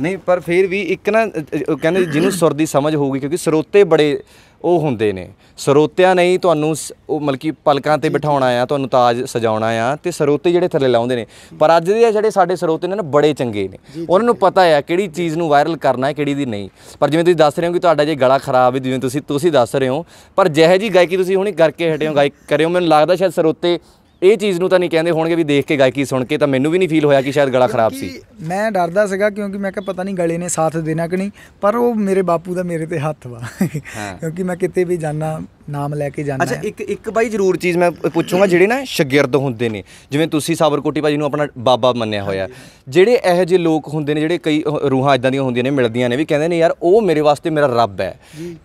ਨਹੀਂ ਪਰ ਫਿਰ ਵੀ ਇੱਕ ਨਾ ਕਹਿੰਦੇ ਜਿਹਨੂੰ ਸੁਰ ਦੀ ਸਮਝ ਹੋਊਗੀ ਕਿਉਂਕਿ ਸਰੋਤੇ ਬੜੇ ਉਹ ਹੁੰਦੇ ਨੇ ਸਰੋਤਿਆਂ ਨੇ ਤੁਹਾਨੂੰ ਉਹ ਮਲਕੀ ਪਲਕਾਂ ਤੇ ਬਿਠਾਉਣਾ ਆ ਤੁਹਾਨੂੰ ਤਾਜ ਸਜਾਉਣਾ ਆ ਤੇ ਸਰੋਤੇ ਜਿਹੜੇ ਥੱਲੇ ਲਾਉਂਦੇ ਨੇ ਪਰ ਅੱਜ ਦੇ ਜਿਹੜੇ ਸਾਡੇ ਸਰੋਤੇ ਨੇ ਨਾ ਬੜੇ ਚੰਗੇ ਨੇ ਉਹਨਾਂ ਨੂੰ ਪਤਾ ਆ ਕਿਹੜੀ ਚੀਜ਼ ਨੂੰ ਵਾਇਰਲ ਕਰਨਾ ਹੈ ਕਿਹੜੀ ਦੀ ਨਹੀਂ ਪਰ ਜਿਵੇਂ ਤੁਸੀਂ ਦੱਸ ਰਹੇ ਹੋ ਕਿ ਤੁਹਾਡਾ ਜੇ ਗਲਾ ਖਰਾਬ ਹੈ ਜਿਵੇਂ ਤੁਸੀਂ ਤੁਸੀਂ ਦੱਸ ਰਹੇ ਹੋ ਪਰ ਜਿਹੇ ਜੀ ਗਾਇਕੀ ਤੁਸੀਂ ਹੁਣੇ ਕਰਕੇ ਹਟੇ ਹੋ ਗਾਇਕ ਕਰਿਓ ਮੈਨੂੰ ਲੱਗਦਾ ਸ਼ਾਇਦ ਸਰੋਤੇ ਇਹ ਚੀਜ਼ ਨੂੰ ਤਾਂ ਨਹੀਂ ਕਹਿੰਦੇ ਹੋਣਗੇ ਵੀ ਦੇਖ ਕੇ ਗਾਇਕੀ ਸੁਣ ਕੇ ਤਾਂ ਮੈਨੂੰ ਵੀ ਨਹੀਂ ਫੀਲ ਹੋਇਆ ਕਿ ਸ਼ਾਇਦ ਗਲਾ ਖਰਾਬ ਸੀ ਮੈਂ ਡਰਦਾ ਸੀਗਾ ਕਿਉਂਕਿ ਮੈਂ ਕਿਹਾ ਪਤਾ ਨਹੀਂ ਗਲੇ ਨੇ ਸਾਥ ਦੇਣਾ ਕਿ ਨਹੀਂ ਪਰ ਉਹ ਮੇਰੇ ਬਾਪੂ ਦਾ ਮੇਰੇ ਤੇ ਹੱਥ ਵਾ ਕਿਉਂਕਿ ਮੈਂ ਕਿਤੇ ਵੀ ਜਾਣਾ ਨਾਮ ਲੈ ਕੇ ਜਾਣਾ ਅੱਛਾ ਇੱਕ ਇੱਕ ਬਾਈ ਜ਼ਰੂਰ ਚੀਜ਼ ਮੈਂ ਪੁੱਛੂੰਗਾ ਜਿਹੜੇ ਨਾ ਸ਼ਗਿਰਦ ਹੁੰਦੇ ਨੇ ਜਿਵੇਂ ਤੁਸੀਂ ਸਾਬਰਕੋਟੀ ਭਾਜੀ ਨੂੰ ਆਪਣਾ ਬਾਬਾ ਮੰਨਿਆ ਹੋਇਆ ਜਿਹੜੇ ਇਹੋ ਜਿਹੇ ਲੋਕ ਹੁੰਦੇ ਨੇ ਜਿਹੜੇ ਕਈ ਰੂਹਾਂ ਇਦਾਂ ਦੀਆਂ ਹੁੰਦੀਆਂ ਨੇ ਮਿਲਦੀਆਂ ਨੇ ਵੀ ਕਹਿੰਦੇ ਨੇ ਯਾਰ ਉਹ ਮੇਰੇ ਵਾਸਤੇ ਮੇਰਾ ਰੱਬ ਹੈ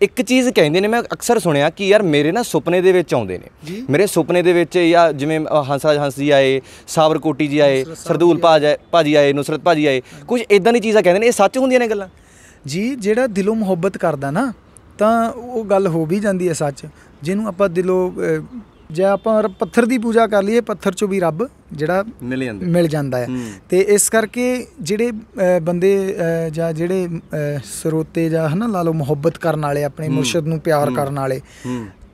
ਇੱਕ ਚੀਜ਼ ਕਹਿੰਦੇ ਨੇ ਮੈਂ ਅਕਸਰ ਸੁਣਿਆ ਕਿ ਯਾਰ ਮੇਰੇ ਨਾ ਸੁਪਨੇ ਦੇ ਵਿੱਚ ਆਉਂਦੇ ਨੇ ਮੇਰੇ ਸੁਪਨੇ ਦੇ ਵਿੱਚ ਜਾਂ ਜਿਵੇਂ ਹੰਸਾ ਹੰਸ ਜੀ ਆਏ ਸਾਬਰਕੋਟੀ ਜੀ ਆਏ ਸਰਦੂਲ ਭਾਜੀ ਆਏ ਨੁਸਰਤ ਭਾਜੀ ਆਏ ਕੁਝ ਇਦਾਂ ਦੀ ਚੀਜ਼ਾਂ ਕਹਿੰਦੇ ਨੇ ਇਹ ਸੱਚ ਹੁੰਦੀਆਂ ਨੇ ਗੱਲਾਂ ਜੀ ਜਿਹੜਾ ਦਿਲੋਂ ਮੁਹੱਬਤ ਕਰਦਾ ਨਾ ਤਾਂ ਉਹ ਗੱਲ ਹੋ ਵੀ ਜਾਂਦੀ ਹੈ ਸੱਚ ਜਿਹਨੂੰ ਆਪਾਂ ਦਿਲੋਂ ਜੇ ਆਪਾਂ ਪੱਥਰ ਦੀ ਪੂਜਾ ਕਰ ਲਈਏ ਪੱਥਰ 'ਚੋਂ ਵੀ ਰੱਬ ਜਿਹੜਾ ਮਿਲ ਜਾਂਦਾ ਮਿਲ ਜਾਂਦਾ ਹੈ ਤੇ ਇਸ ਕਰਕੇ ਜਿਹੜੇ ਬੰਦੇ ਜਾਂ ਜਿਹੜੇ ਸਰੋਤੇ ਜਾਂ ਹਨਾ ਲਾ ਲਓ ਮੁਹੱਬਤ ਕਰਨ ਵਾਲੇ ਆਪਣੇ ਮੁਰਸ਼ਿਦ ਨੂੰ ਪਿਆਰ ਕਰਨ ਵਾਲੇ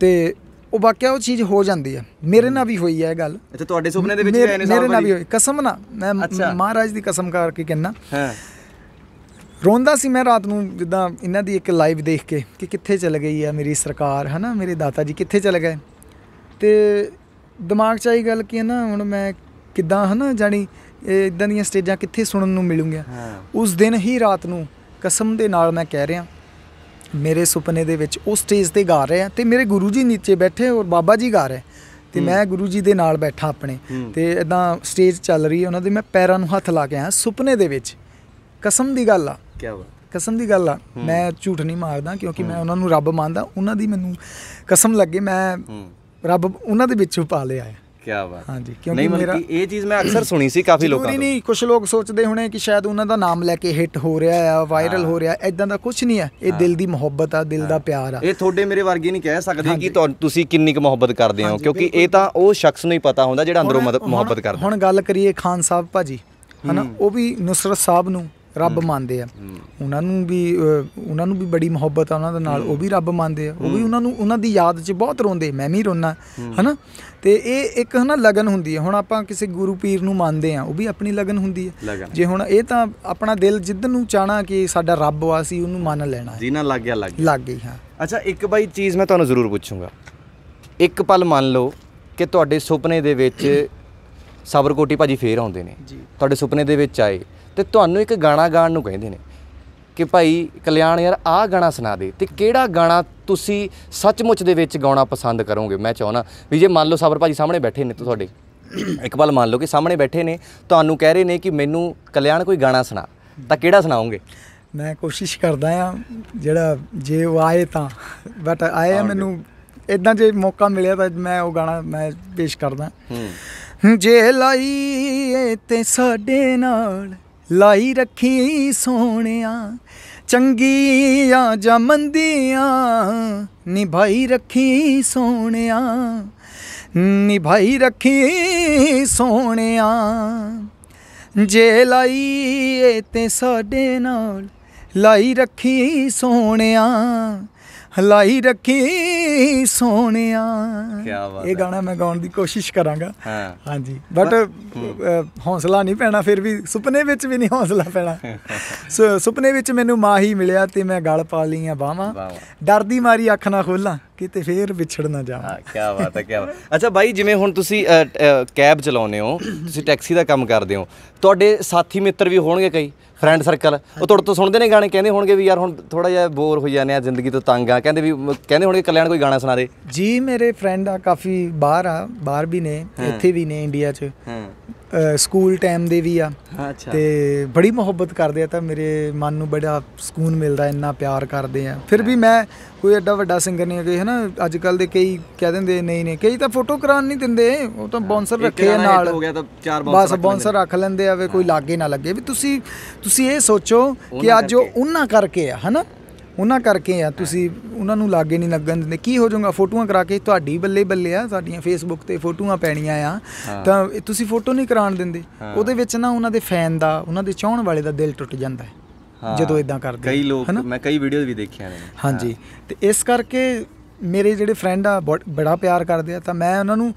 ਤੇ ਉਹ ਵਾਕਿਆ ਉਹ ਚੀਜ਼ ਹੋ ਜਾਂਦੀ ਹੈ ਮੇਰੇ ਨਾਲ ਵੀ ਹੋਈ ਹੈ ਇਹ ਗੱਲ ਅੱਛਾ ਤੁਹਾਡੇ ਸੁਪਨੇ ਦੇ ਵਿੱਚ ਵੀ ਆਏ ਨੇ ਮੇਰੇ ਨਾਲ ਵੀ ਹੋਈ ਕਸਮ ਨਾ ਮੈਂ ਮਹਾਰਾਜ ਦੀ ਕਸਮ ਕਰਕੇ ਕਹਿੰਨਾ ਹਾਂ ਰੋਂਦਾ ਸੀ ਮੈਂ ਰਾਤ ਨੂੰ ਜਿੱਦਾਂ ਇਹਨਾਂ ਦੀ ਇੱਕ ਲਾਈਵ ਦੇਖ ਕੇ ਕਿ ਕਿੱਥੇ ਚਲ ਗਈ ਆ ਮੇਰੀ ਸਰਕਾਰ ਹਨਾ ਮੇਰੇ ਦਾਤਾ ਜੀ ਕਿੱਥੇ ਚਲ ਗਏ ਤੇ ਦਿਮਾਗ 'ਚ ਆਈ ਗੱਲ ਕਿ ਨਾ ਹੁਣ ਮੈਂ ਕਿੱਦਾਂ ਹਨਾ ਜਾਨੀ ਇਦਾਂ ਦੀਆਂ ਸਟੇਜਾਂ ਕਿੱਥੇ ਸੁਣਨ ਨੂੰ ਮਿਲੂਗੀਆਂ ਉਸ ਦਿਨ ਹੀ ਰਾਤ ਨੂੰ ਕਸਮ ਦੇ ਨਾਲ ਮੈਂ ਕਹਿ ਰਿਹਾ ਮੇਰੇ ਸੁਪਨੇ ਦੇ ਵਿੱਚ ਉਹ ਸਟੇਜ ਤੇ ਗਾ ਰਹੇ ਆ ਤੇ ਮੇਰੇ ਗੁਰੂ ਜੀ ਨੀਚੇ ਬੈਠੇ ਔਰ ਬਾਬਾ ਜੀ ਗਾ ਰਹੇ ਤੇ ਮੈਂ ਗੁਰੂ ਜੀ ਦੇ ਨਾਲ ਬੈਠਾ ਆਪਣੇ ਤੇ ਇਦਾਂ ਸਟੇਜ ਚੱਲ ਰਹੀ ਹੈ ਉਹਨਾਂ ਦੇ ਮੈਂ ਪੈਰਾਂ ਨੂੰ ਹੱਥ ਲਾ ਕੇ ਆ ਸੁਪਨੇ ਦੇ ਵਿੱਚ ਕਸਮ ਦੀ ਗੱਲ ਆ ਕੀ ਬਾਤ ਕਸਮ ਦੀ ਗੱਲ ਆ ਮੈਂ ਝੂਠ ਨਹੀਂ ਮਾਰਦਾ ਕਿਉਂਕਿ ਮੈਂ ਉਹਨਾਂ ਨੂੰ ਰੱਬ ਮੰਨਦਾ ਉਹਨਾਂ ਦੀ ਮੈਨੂੰ ਕਸਮ ਲੱਗੇ ਮੈਂ ਰੱਬ ਉਹਨਾਂ ਦੇ ਵਿੱਚੋਂ ਪਾ ਲਿਆ ਹੈ ਕੀ ਬਾਤ ਹਾਂਜੀ ਕਿਉਂਕਿ ਮੇਰਾ ਇਹ ਚੀਜ਼ ਮੈਂ ਅਕਸਰ ਸੁਣੀ ਸੀ ਕਾਫੀ ਲੋਕਾਂ ਤੋਂ ਨਹੀਂ ਕੁਝ ਲੋਕ ਸੋਚਦੇ ਹੋਣੇ ਕਿ ਸ਼ਾਇਦ ਉਹਨਾਂ ਦਾ ਨਾਮ ਲੈ ਕੇ ਹਿੱਟ ਹੋ ਰਿਹਾ ਆ ਵਾਇਰਲ ਹੋ ਰਿਹਾ ਐਦਾਂ ਦਾ ਕੁਝ ਨਹੀਂ ਆ ਇਹ ਦਿਲ ਦੀ ਮੁਹੱਬਤ ਆ ਦਿਲ ਦਾ ਪਿਆਰ ਆ ਇਹ ਤੁਹਾਡੇ ਮੇਰੇ ਵਰਗੇ ਨਹੀਂ ਕਹਿ ਸਕਦੇ ਕਿ ਤੁਸੀਂ ਕਿੰਨੀ ਕੁ ਮੁਹੱਬਤ ਕਰਦੇ ਹੋ ਕਿਉਂਕਿ ਇਹ ਤਾਂ ਉਹ ਸ਼ਖਸ ਨੂੰ ਹੀ ਪਤਾ ਹੁੰਦਾ ਜਿਹੜਾ ਅੰਦਰੋਂ ਮੁਹੱਬਤ ਕਰਦਾ ਹੁਣ ਗੱਲ ਕਰੀਏ ਖਾਨ ਸਾਹਿਬ ਭਾਜੀ ਹਨਾ ਉਹ ਵੀ ਸਾਹਿਬ ਨੂੰ ਰੱਬ ਮੰਨਦੇ ਆ ਉਹਨਾਂ ਨੂੰ ਵੀ ਉਹਨਾਂ ਨੂੰ ਵੀ ਬੜੀ ਮੁਹੱਬਤ ਆ ਉਹਨਾਂ ਦੇ ਨਾਲ ਉਹ ਵੀ ਰੱਬ ਮੰਨਦੇ ਆ ਉਹ ਵੀ ਉਹਨਾਂ ਨੂੰ ਉਹਨਾਂ ਦੀ ਯਾਦ 'ਚ ਬਹੁਤ ਰੋਂਦੇ ਮੈਂ ਵੀ ਰੋਣਾ ਹਨਾ ਤੇ ਇਹ ਇੱਕ ਹਨਾ ਲਗਨ ਹੁੰਦੀ ਹੈ ਹੁਣ ਆਪਾਂ ਕਿਸੇ ਗੁਰੂ ਪੀਰ ਨੂੰ ਮੰਨਦੇ ਆ ਉਹ ਵੀ ਆਪਣੀ ਲਗਨ ਹੁੰਦੀ ਹੈ ਜੇ ਹੁਣ ਇਹ ਤਾਂ ਆਪਣਾ ਦਿਲ ਜਿੱਦ ਨੂੰ ਚਾਹਣਾ ਕਿ ਸਾਡਾ ਰੱਬ ਆ ਸੀ ਉਹਨੂੰ ਮੰਨ ਲੈਣਾ ਜੀਨਾ ਲੱਗ ਗਿਆ ਲੱਗ ਲੱਗ ਗਈ ਹਾਂ ਅੱਛਾ ਇੱਕ ਬਾਈ ਚੀਜ਼ ਮੈਂ ਤੁਹਾਨੂੰ ਜ਼ਰੂਰ ਪੁੱਛੂੰਗਾ ਇੱਕ ਪਲ ਮੰਨ ਲਓ ਕਿ ਤੁਹਾਡੇ ਸੁਪਨੇ ਦੇ ਵਿੱਚ ਕੋਟੀ ਭਾਜੀ ਫੇਰ ਆਉਂਦੇ ਨੇ ਤੁਹਾਡੇ ਸੁਪਨੇ ਦੇ ਵਿੱਚ ਆਏ ਤੇ ਤੁਹਾਨੂੰ ਇੱਕ ਗਾਣਾ ਗਾਣ ਨੂੰ ਕਹਿੰਦੇ ਨੇ ਕਿ ਭਾਈ ਕਲਿਆਣ ਯਾਰ ਆਹ ਗਾਣਾ ਸੁਣਾ ਦੇ ਤੇ ਕਿਹੜਾ ਗਾਣਾ ਤੁਸੀਂ ਸੱਚਮੁੱਚ ਦੇ ਵਿੱਚ ਗਾਉਣਾ ਪਸੰਦ ਕਰੋਗੇ ਮੈਂ ਚਾਹਣਾ ਵੀ ਜੇ ਮੰਨ ਲਓ ਸਾਬਰ ਭਾਜੀ ਸਾਹਮਣੇ ਬੈਠੇ ਨੇ ਤੁਹਾਡੇ ਇੱਕ ਪਲ ਮੰਨ ਲਓ ਕਿ ਸਾਹਮਣੇ ਬੈਠੇ ਨੇ ਤੁਹਾਨੂੰ ਕਹਿ ਰਹੇ ਨੇ ਕਿ ਮੈਨੂੰ ਕਲਿਆਣ ਕੋਈ ਗਾਣਾ ਸੁਣਾ ਤਾਂ ਕਿਹੜਾ ਸੁਣਾਉਂਗੇ ਮੈਂ ਕੋਸ਼ਿਸ਼ ਕਰਦਾ ਆ ਜਿਹੜਾ ਜੇ ਉਹ ਆਏ ਤਾਂ ਬਟ ਆਏ ਮੈਨੂੰ ਇਦਾਂ ਜੇ ਮੌਕਾ ਮਿਲਿਆ ਤਾਂ ਮੈਂ ਉਹ ਗਾਣਾ ਮੈਂ ਪੇਸ਼ ਕਰਦਾ ਜੇ ਲਈ ਤੇ ਸਾਡੇ ਨਾਲ ਲਾਈ ਰੱਖੀ ਸੋਹਣਿਆ ਚੰਗੀਆਂ ਜਾਂ ਮੰਦੀਆਂ ਨਿਭਾਈ ਰੱਖੀ ਸੋਹਣਿਆ ਨਿਭਾਈ ਰੱਖੀ ਸੋਹਣਿਆ ਜੇ ਲਾਈਏ ਤੇ ਸਾਡੇ ਨਾਲ ਲਾਈ ਰੱਖੀ ਸੋਹਣਿਆ ਲਾਈ ਰੱਖੀ ਸੋਹਣਿਆ ਕੀ ਬਾਤ ਇਹ ਗਾਣਾ ਮੈਂ ਗਾਉਣ ਦੀ ਕੋਸ਼ਿਸ਼ ਕਰਾਂਗਾ ਹਾਂ ਹਾਂਜੀ ਬਟ ਹੌਸਲਾ ਨਹੀਂ ਪੈਣਾ ਫਿਰ ਵੀ ਸੁਪਨੇ ਵਿੱਚ ਵੀ ਨਹੀਂ ਹੌਸਲਾ ਪੈਣਾ ਸੁਪਨੇ ਵਿੱਚ ਮੈਨੂੰ ਮਾਂ ਹੀ ਮਿਲਿਆ ਤੇ ਮੈਂ ਗਲ ਪਾ ਲਈਆਂ ਬਾਹਾਂ ਡਰਦੀ ਮਾਰੀ ਅੱਖ ਨਾ ਖੋਲਾਂ ਕਿਤੇ ਫੇਰ ਵਿਛੜ ਨਾ ਜਾਵਾਂ ਕੀ ਬਾਤ ਹੈ ਕੀ ਬਾਤ ਅੱਛਾ ਬਾਈ ਜਿਵੇਂ ਹੁਣ ਤੁਸੀਂ ਕੈਬ ਚਲਾਉਂਦੇ ਹੋ ਤੁਸੀਂ ਟੈਕਸੀ ਦਾ ਕੰਮ ਕਰਦੇ ਹੋ ਤੁਹਾਡੇ ਸਾਥੀ ਮਿੱਤਰ ਵੀ ਹੋਣਗੇ ਕਈ ਫਰੈਂਡ ਸਰਕਲ ਉਹ ਤੁਹਾਡੇ ਤੋਂ ਸੁਣਦੇ ਨੇ ਗਾਣੇ ਕਹਿੰਦੇ ਹੋਣਗੇ ਵੀ ਯਾਰ ਹੁਣ ਥੋੜਾ ਜਿਹਾ ਬੋਰ ਹੋ ਜਾਂਦੇ ਆ ਜ਼ਿੰਦਗੀ ਤੋਂ ਤੰਗ ਆ ਕਹਿੰਦੇ ਵੀ ਕਹਿੰਦੇ ਹੋਣਗੇ ਕਲਿਆਣ ਕੋਈ ਗਾਣਾ ਸੁਣਾ ਦੇ ਜੀ ਮੇਰੇ ਫਰੈਂਡ ਆ ਕਾਫੀ ਬਾਹਰ ਆ ਬਾਹਰ ਵੀ ਨੇ ਇੱਥੇ ਵੀ ਨੇ ਇੰਡੀਆ 'ਚ ਹਾਂ ਸਕੂਲ ਟਾਈਮ ਦੇ ਵੀ ਆ ਤੇ ਬੜੀ ਮੁਹੱਬਤ ਕਰਦੇ ਆ ਤਾਂ ਮੇਰੇ ਮਨ ਨੂੰ ਬੜਾ ਸਕੂਨ ਮਿਲਦਾ ਇੰਨਾ ਪਿਆਰ ਕਰਦੇ ਆ ਫਿਰ ਵੀ ਮੈਂ ਕੋਈ ਐਡਾ ਵੱਡਾ ਸਿੰਗਰ ਨਹੀਂ ਹੈਗੇ ਹਨਾ ਅੱਜ ਕੱਲ ਦੇ ਕਈ ਕਹਿ ਦਿੰਦੇ ਨਹੀਂ ਨਹੀਂ ਕਈ ਤਾਂ ਫੋਟੋ ਕਰਾਉਣ ਨਹੀਂ ਦਿੰਦੇ ਉਹ ਤਾਂ ਬੌਂਸਰ ਰੱਖੇ ਆ ਨਾਲ ਹੋ ਗਿਆ ਤਾਂ ਚਾਰ ਬਸ ਬੌਂਸਰ ਰੱਖ ਲੈਂਦੇ ਆ ਵੇ ਕੋਈ ਲਾਗੇ ਨਾ ਲੱਗੇ ਵੀ ਤੁਸੀਂ ਤੁਸੀਂ ਇਹ ਸੋਚੋ ਕਿ ਅੱਜ ਉਹ ਉਹਨਾਂ ਕਰਕੇ ਆ ਹਨਾ ਉਹਨਾਂ ਕਰਕੇ ਆ ਤੁਸੀਂ ਉਹਨਾਂ ਨੂੰ ਲਾਗੇ ਨਹੀਂ ਲੱਗਣ ਦਿੰਦੇ ਕੀ ਹੋ ਜਾਊਗਾ ਫੋਟੋਆਂ ਕਰਾ ਕੇ ਤੁਹਾਡੀ ਬੱਲੇ ਬੱਲੇ ਆ ਸਾਡੀਆਂ ਫੇਸਬੁੱਕ ਤੇ ਫੋਟੋਆਂ ਪੈਣੀਆਂ ਆ ਤਾਂ ਤੁਸੀਂ ਫੋਟੋ ਨਹੀਂ ਕਰਾਣ ਦਿੰਦੇ ਉਹਦੇ ਵਿੱਚ ਨਾ ਉਹਨਾਂ ਦੇ ਫੈਨ ਦਾ ਉਹਨਾਂ ਦੇ ਚਾਹਣ ਵਾਲੇ ਦਾ ਦਿਲ ਟੁੱਟ ਜਾਂਦਾ ਹੈ ਜਦੋਂ ਇਦਾਂ ਕਰਦੇ ਕਈ ਲੋਕ ਮੈਂ ਕਈ ਵੀਡੀਓਜ਼ ਵੀ ਦੇਖਿਆ ਨੇ ਹਾਂਜੀ ਤੇ ਇਸ ਕਰਕੇ ਮੇਰੇ ਜਿਹੜੇ ਫਰੈਂਡ ਆ ਬੜਾ ਪਿਆਰ ਕਰਦੇ ਆ ਤਾਂ ਮੈਂ ਉਹਨਾਂ ਨੂੰ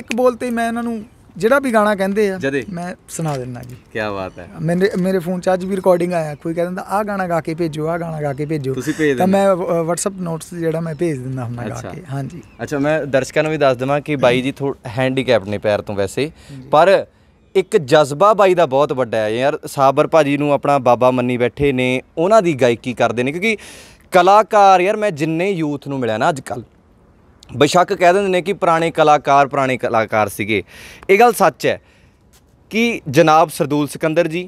ਇੱਕ ਬੋਲ ਤੇ ਮੈਂ ਉਹਨਾਂ ਨੂੰ ਜਿਹੜਾ ਵੀ ਗਾਣਾ ਕਹਿੰਦੇ ਆ ਮੈਂ ਸੁਣਾ ਦਿੰਦਾ ਜੀ ਕੀ ਬਾਤ ਹੈ ਮੇਰੇ ਮੇਰੇ ਫੋਨ 'ਚ ਅੱਜ ਵੀ ਰਿਕਾਰਡਿੰਗ ਆਇਆ ਕੋਈ ਕਹਿ ਦਿੰਦਾ ਆ ਗਾਣਾ ਗਾ ਕੇ ਭੇਜੋ ਆ ਗਾਣਾ ਗਾ ਕੇ ਭੇਜੋ ਤਾਂ ਮੈਂ WhatsApp ਨੋਟਸ ਜਿਹੜਾ ਮੈਂ ਭੇਜ ਦਿੰਦਾ ਹੁੰਦਾ ਗਾ ਕੇ ਹਾਂਜੀ ਅੱਛਾ ਮੈਂ ਦਰਸ਼ਕਾਂ ਨੂੰ ਵੀ ਦੱਸ ਦਵਾਂ ਕਿ ਬਾਈ ਜੀ ਥੋੜਾ ਹੈਂਡੀਕੈਪ ਨੇ ਪੈਰ ਤੋਂ ਵੈਸੇ ਪਰ ਇੱਕ ਜਜ਼ਬਾ ਬਾਈ ਦਾ ਬਹੁਤ ਵੱਡਾ ਹੈ ਯਾਰ ਸਾਬਰ ਭਾਜੀ ਨੂੰ ਆਪਣਾ ਬਾਬਾ ਮੰਨੀ ਬੈਠੇ ਨੇ ਉਹਨਾਂ ਦੀ ਗਾਇਕੀ ਕਰਦੇ ਨੇ ਕਿਉਂਕਿ ਕਲਾਕਾਰ ਯਾਰ ਮੈਂ ਜਿੰਨੇ ਯੂਥ ਨੂੰ ਮਿਲਿਆ ਨਾ ਅੱਜ ਕੱਲ ਬਸ਼ੱਕ ਕਹਿ ਦਿੰਦੇ ਨੇ ਕਿ ਪੁਰਾਣੇ ਕਲਾਕਾਰ ਪੁਰਾਣੇ ਕਲਾਕਾਰ ਸੀਗੇ ਇਹ ਗੱਲ ਸੱਚ ਹੈ ਕਿ ਜਨਾਬ ਸਰਦੂਲ ਸਿਕੰਦਰ ਜੀ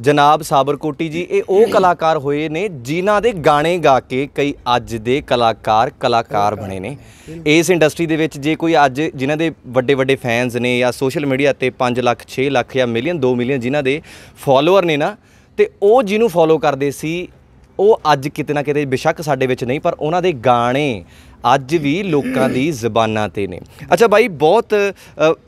ਜਨਾਬ ਸਾਬਰਕੋਟੀ ਜੀ ਇਹ ਉਹ ਕਲਾਕਾਰ ਹੋਏ ਨੇ ਜਿਨ੍ਹਾਂ ਦੇ ਗਾਣੇ ਗਾ ਕੇ ਕਈ ਅੱਜ ਦੇ ਕਲਾਕਾਰ ਕਲਾਕਾਰ ਬਣੇ ਨੇ ਇਸ ਇੰਡਸਟਰੀ ਦੇ ਵਿੱਚ ਜੇ ਕੋਈ ਅੱਜ ਜਿਨ੍ਹਾਂ ਦੇ ਵੱਡੇ ਵੱਡੇ ਫੈਨਸ ਨੇ ਜਾਂ ਸੋਸ਼ਲ ਮੀਡੀਆ ਤੇ 5 ਲੱਖ 6 ਲੱਖ ਜਾਂ ਮਿਲੀਅਨ 2 ਮਿਲੀਅਨ ਜਿਨ੍ਹਾਂ ਦੇ ਫਾਲੋਅਰ ਨੇ ਨਾ ਤੇ ਉਹ ਜਿਹਨੂੰ ਫਾਲੋ ਕਰਦੇ ਸੀ ਉਹ ਅੱਜ ਕਿਤੇ ਨਾ ਕਿਤੇ ਬਿਸ਼ੱਕ ਸਾਡੇ ਵਿੱਚ ਨਹੀਂ ਪਰ ਉਹਨਾਂ ਦੇ ਗਾਣੇ ਅੱਜ ਵੀ ਲੋਕਾਂ ਦੀ ਜ਼ੁਬਾਨਾਂ ਤੇ ਨੇ ਅੱਛਾ ਭਾਈ ਬਹੁਤ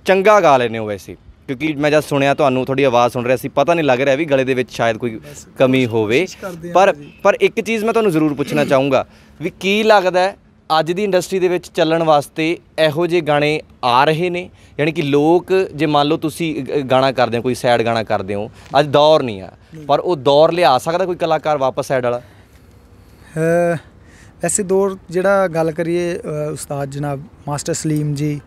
ਚੰਗਾ ਗਾ ਲੈਨੇ ਹੋ ਵੈਸੇ ਕਿਉਂਕਿ ਮੈਂ ਜਦ ਸੁਣਿਆ ਤੁਹਾਨੂੰ ਥੋੜੀ ਆਵਾਜ਼ ਸੁਣ ਰਿਹਾ ਸੀ ਪਤਾ ਨਹੀਂ ਲੱਗ ਰਿਹਾ ਵੀ ਗਲੇ ਦੇ ਵਿੱਚ ਸ਼ਾਇਦ ਕੋਈ ਕਮੀ ਹੋਵੇ ਪਰ ਪਰ ਇੱਕ ਚੀਜ਼ ਮੈਂ ਤੁਹਾਨੂੰ ਜ਼ਰੂਰ ਪੁੱਛਣਾ ਚਾਹੂੰਗਾ ਵੀ ਕੀ ਲੱਗਦਾ ਹੈ ਅੱਜ ਦੀ ਇੰਡਸਟਰੀ ਦੇ ਵਿੱਚ ਚੱਲਣ ਵਾਸਤੇ ਇਹੋ ਜਿਹੇ ਗਾਣੇ ਆ ਰਹੇ ਨੇ ਯਾਨੀ ਕਿ ਲੋਕ ਜੇ ਮੰਨ ਲਓ ਤੁਸੀਂ ਗਾਣਾ ਕਰਦੇ ਹੋ ਕੋਈ ਸੈਡ ਗਾਣਾ ਕਰਦੇ ਹੋ ਅੱਜ ਦੌਰ ਨਹੀਂ ਆ ਪਰ ਉਹ ਦੌਰ ਲਿਆ ਸਕਦਾ ਕੋਈ ਕਲਾਕਾਰ ਵਾਪਸ ਸੈਡ ਵਾਲਾ ਐਸੇ ਦੌਰ ਜਿਹੜਾ ਗੱਲ ਕਰੀਏ ਉਸਤਾਦ ਜਨਾਬ ਮਾਸਟਰ ਸਲੀਮ ਜੀ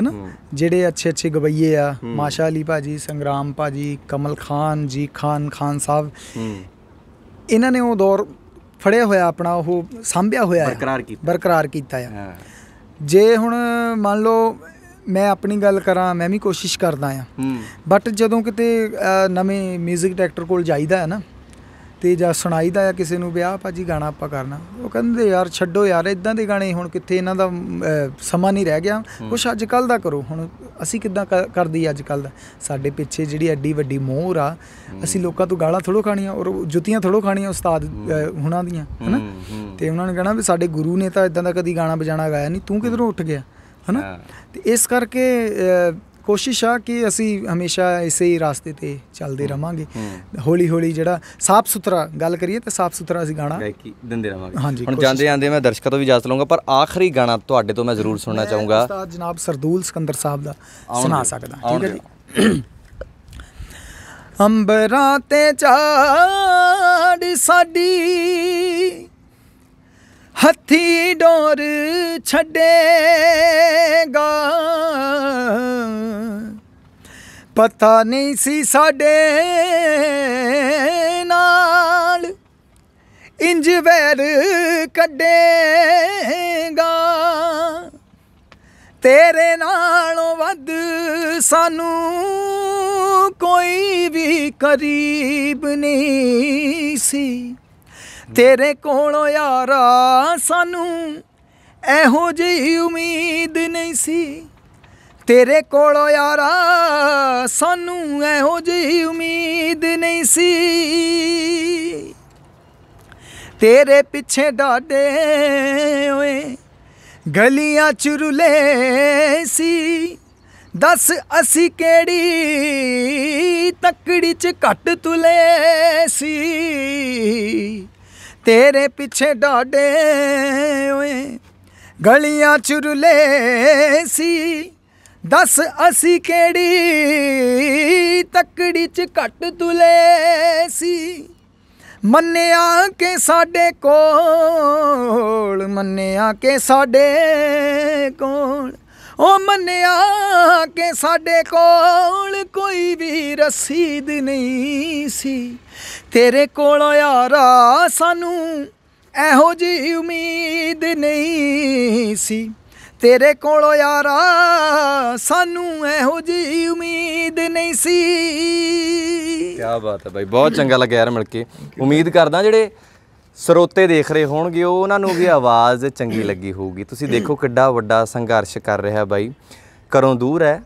ਹਨਾ ਜਿਹੜੇ ਅੱਛੇ ਅੱਛੇ ਗਵਈਏ ਆ ਮਾਸ਼ਾ ਅਲੀ ਭਾਜੀ ਸੰਗਰਾਮ ਭਾਜੀ ਕਮਲ ਖਾਨ ਜੀ ਖਾਨ ਖਾਨ ਸਾਹਿਬ ਇਹਨਾਂ ਨੇ ਉਹ ਦੌਰ ਫੜਿਆ ਹੋਇਆ ਆਪਣਾ ਉਹ ਸਾਂਭਿਆ ਹੋਇਆ ਹੈ ਬਰਕਰਾਰ ਕੀਤਾ ਬਰਕਰਾਰ ਕੀਤਾ ਆ ਜੇ ਹੁਣ ਮੰਨ ਲਓ ਮੈਂ ਆਪਣੀ ਗੱਲ ਕਰਾਂ ਮੈਂ ਵੀ ਕੋਸ਼ਿਸ਼ ਕਰਦਾ ਆ ਬਟ ਜਦੋਂ ਕਿਤੇ ਨਵੇਂ 뮤직 ਡਾਇਰੈਕਟਰ ਕੋਲ ਜਾਈਦਾ ਹੈ ਨਾ ਤੇ ਜਾਂ ਸੁਣਾਈਦਾ ਆ ਕਿਸੇ ਨੂੰ ਵਿਆਹ ਭਾਜੀ ਗਾਣਾ ਆਪਾਂ ਕਰਨਾ ਉਹ ਕਹਿੰਦੇ ਯਾਰ ਛੱਡੋ ਯਾਰ ਇਦਾਂ ਦੇ ਗਾਣੇ ਹੁਣ ਕਿੱਥੇ ਇਹਨਾਂ ਦਾ ਸਮਾਂ ਨਹੀਂ ਰਹਿ ਗਿਆ ਕੁਛ ਅੱਜ ਕੱਲ ਦਾ ਕਰੋ ਹੁਣ ਅਸੀਂ ਕਿੱਦਾਂ ਕਰਦੀ ਅੱਜ ਕੱਲ ਦਾ ਸਾਡੇ ਪਿੱਛੇ ਜਿਹੜੀ ਐਡੀ ਵੱਡੀ ਮੋਹਰ ਆ ਅਸੀਂ ਲੋਕਾਂ ਤੋਂ ਗਾਲਾਂ ਥੋੜੋ ਖਾਣੀਆਂ ਔਰ ਜੁੱਤੀਆਂ ਥੋੜੋ ਖਾਣੀਆਂ ਉਸਤਾਦ ਹੁਣਾਂ ਦੀਆਂ ਹਨਾ ਤੇ ਉਹਨਾਂ ਨੇ ਕਹਿਣਾ ਵੀ ਸਾਡੇ ਗੁਰੂ ਨੇ ਤਾਂ ਇਦਾਂ ਦਾ ਕਦੀ ਗਾਣਾ ਬਜਾਣਾ ਗਾਇਆ ਨਹੀਂ ਤੂੰ ਕਿਧਰੋਂ ਉੱਠ ਗਿਆ ਹਨਾ ਤੇ ਇਸ ਕਰਕੇ ਕੋਸ਼ਿਸ਼ ਆ ਕਿ ਅਸੀਂ ਹਮੇਸ਼ਾ ਇਸੇ ਹੀ ਰਾਸਤੇ ਤੇ ਚੱਲਦੇ ਰਵਾਂਗੇ ਹੌਲੀ ਹੌਲੀ ਜਿਹੜਾ ਸਾਫ ਸੁਥਰਾ ਗੱਲ ਕਰੀਏ ਤੇ ਸਾਫ ਸੁਥਰਾ ਅਸੀਂ ਗਾਣਾ ਦਿੰਦੇ ਰਵਾਂਗੇ ਹੁਣ ਜਾਂਦੇ ਜਾਂਦੇ ਮੈਂ ਦਰਸ਼ਕਾਂ ਤੋਂ ਵੀ ਇਜਾਜ਼ਤ ਲਵਾਂਗਾ ਪਰ ਆਖਰੀ ਗਾਣਾ ਤੁਹਾਡੇ ਤੋਂ ਮੈਂ ਜ਼ਰੂਰ ਸੁਣਨਾ ਚਾਹੂੰਗਾ ਉਸਤਾਦ ਜਨਾਬ ਸਰਦੂਲ ਸਿਕੰਦਰ ਸਾਹਿਬ ਦਾ ਸੁਣਾ ਸਕਦਾ ਠੀਕ ਹੈ ਜੀ ਅੰਬਰਾਂ ਤੇ ਚਾੜੀ ਸਾਡੀ ਹੱਥੀ ਡੋਰ ਛੱਡੇਗਾ ਪਤਾ ਨਹੀਂ ਸੀ ਸਾਡੇ ਨਾਲ ਇੰਜ ਵੈਰ ਕੱਢੇਗਾ ਤੇਰੇ ਨਾਲੋਂ ਵੱਧ ਸਾਨੂੰ ਕੋਈ ਵੀ ਕਰੀਬ ਨਹੀਂ ਸੀ ਤੇਰੇ ਕੋਲੋਂ ਯਾਰਾ ਸਾਨੂੰ ਇਹੋ ਜਿਹੀ ਉਮੀਦ ਨਹੀਂ ਸੀ ਤੇਰੇ ਕੋਲੋਂ ਯਾਰਾ ਸਾਨੂੰ ਇਹੋ ਜਿਹੀ ਉਮੀਦ ਨਹੀਂ ਸੀ ਤੇਰੇ ਪਿੱਛੇ ਡਾਡੇ ਓਏ ਗਲੀਆਂ ਚ ਰੁਲੇ ਸੀ ਦੱਸ ਅਸੀਂ ਕਿਹੜੀ ਤੱਕੜੀ ਚ ਘਟ ਤੁਲੇ ਸੀ ਤੇਰੇ ਪਿੱਛੇ ਡਾਡੇ ਓਏ ਗਲੀਆਂ ਚੁਰਲੇ ਸੀ ਦੱਸ ਅਸੀਂ ਕਿਹੜੀ ਤਕੜੀ ਚ ਘਟ ਤੁਲੇ ਸੀ ਮੰਨਿਆ ਕਿ ਸਾਡੇ ਕੋਲ ਮੰਨਿਆ ਕਿ ਸਾਡੇ ਕੋਲ ਉਹ ਮੰਨਿਆ ਕਿ ਸਾਡੇ ਕੋਲ ਕੋਈ ਵੀ ਰਸੀਦ ਨਹੀਂ ਸੀ ਤੇਰੇ ਕੋਲ ਯਾਰਾ ਸਾਨੂੰ ਇਹੋ ਜੀ ਉਮੀਦ ਨਹੀਂ ਸੀ ਤੇਰੇ ਕੋਲ ਯਾਰਾ ਸਾਨੂੰ ਇਹੋ ਜੀ ਉਮੀਦ ਨਹੀਂ ਸੀ ਕੀ ਬਾਤ ਹੈ ਬਾਈ ਬਹੁਤ ਚੰਗਾ ਲੱਗਿਆ ਯਾਰ ਮਿਲ ਕੇ ਉਮੀਦ ਕਰਦਾ ਜਿਹੜੇ ਸਰੋਤੇ ਦੇਖ ਰਹੇ ਹੋਣਗੇ ਉਹ ਉਹਨਾਂ ਨੂੰ ਵੀ ਆਵਾਜ਼ ਚੰਗੀ ਲੱਗੀ ਹੋਊਗੀ ਤੁਸੀਂ ਦੇਖੋ ਕਿੱਡਾ ਵੱਡਾ ਸੰਘਰਸ਼ ਕਰ ਰਿਹਾ ਬਾਈ ਘਰੋਂ ਦੂਰ ਹੈ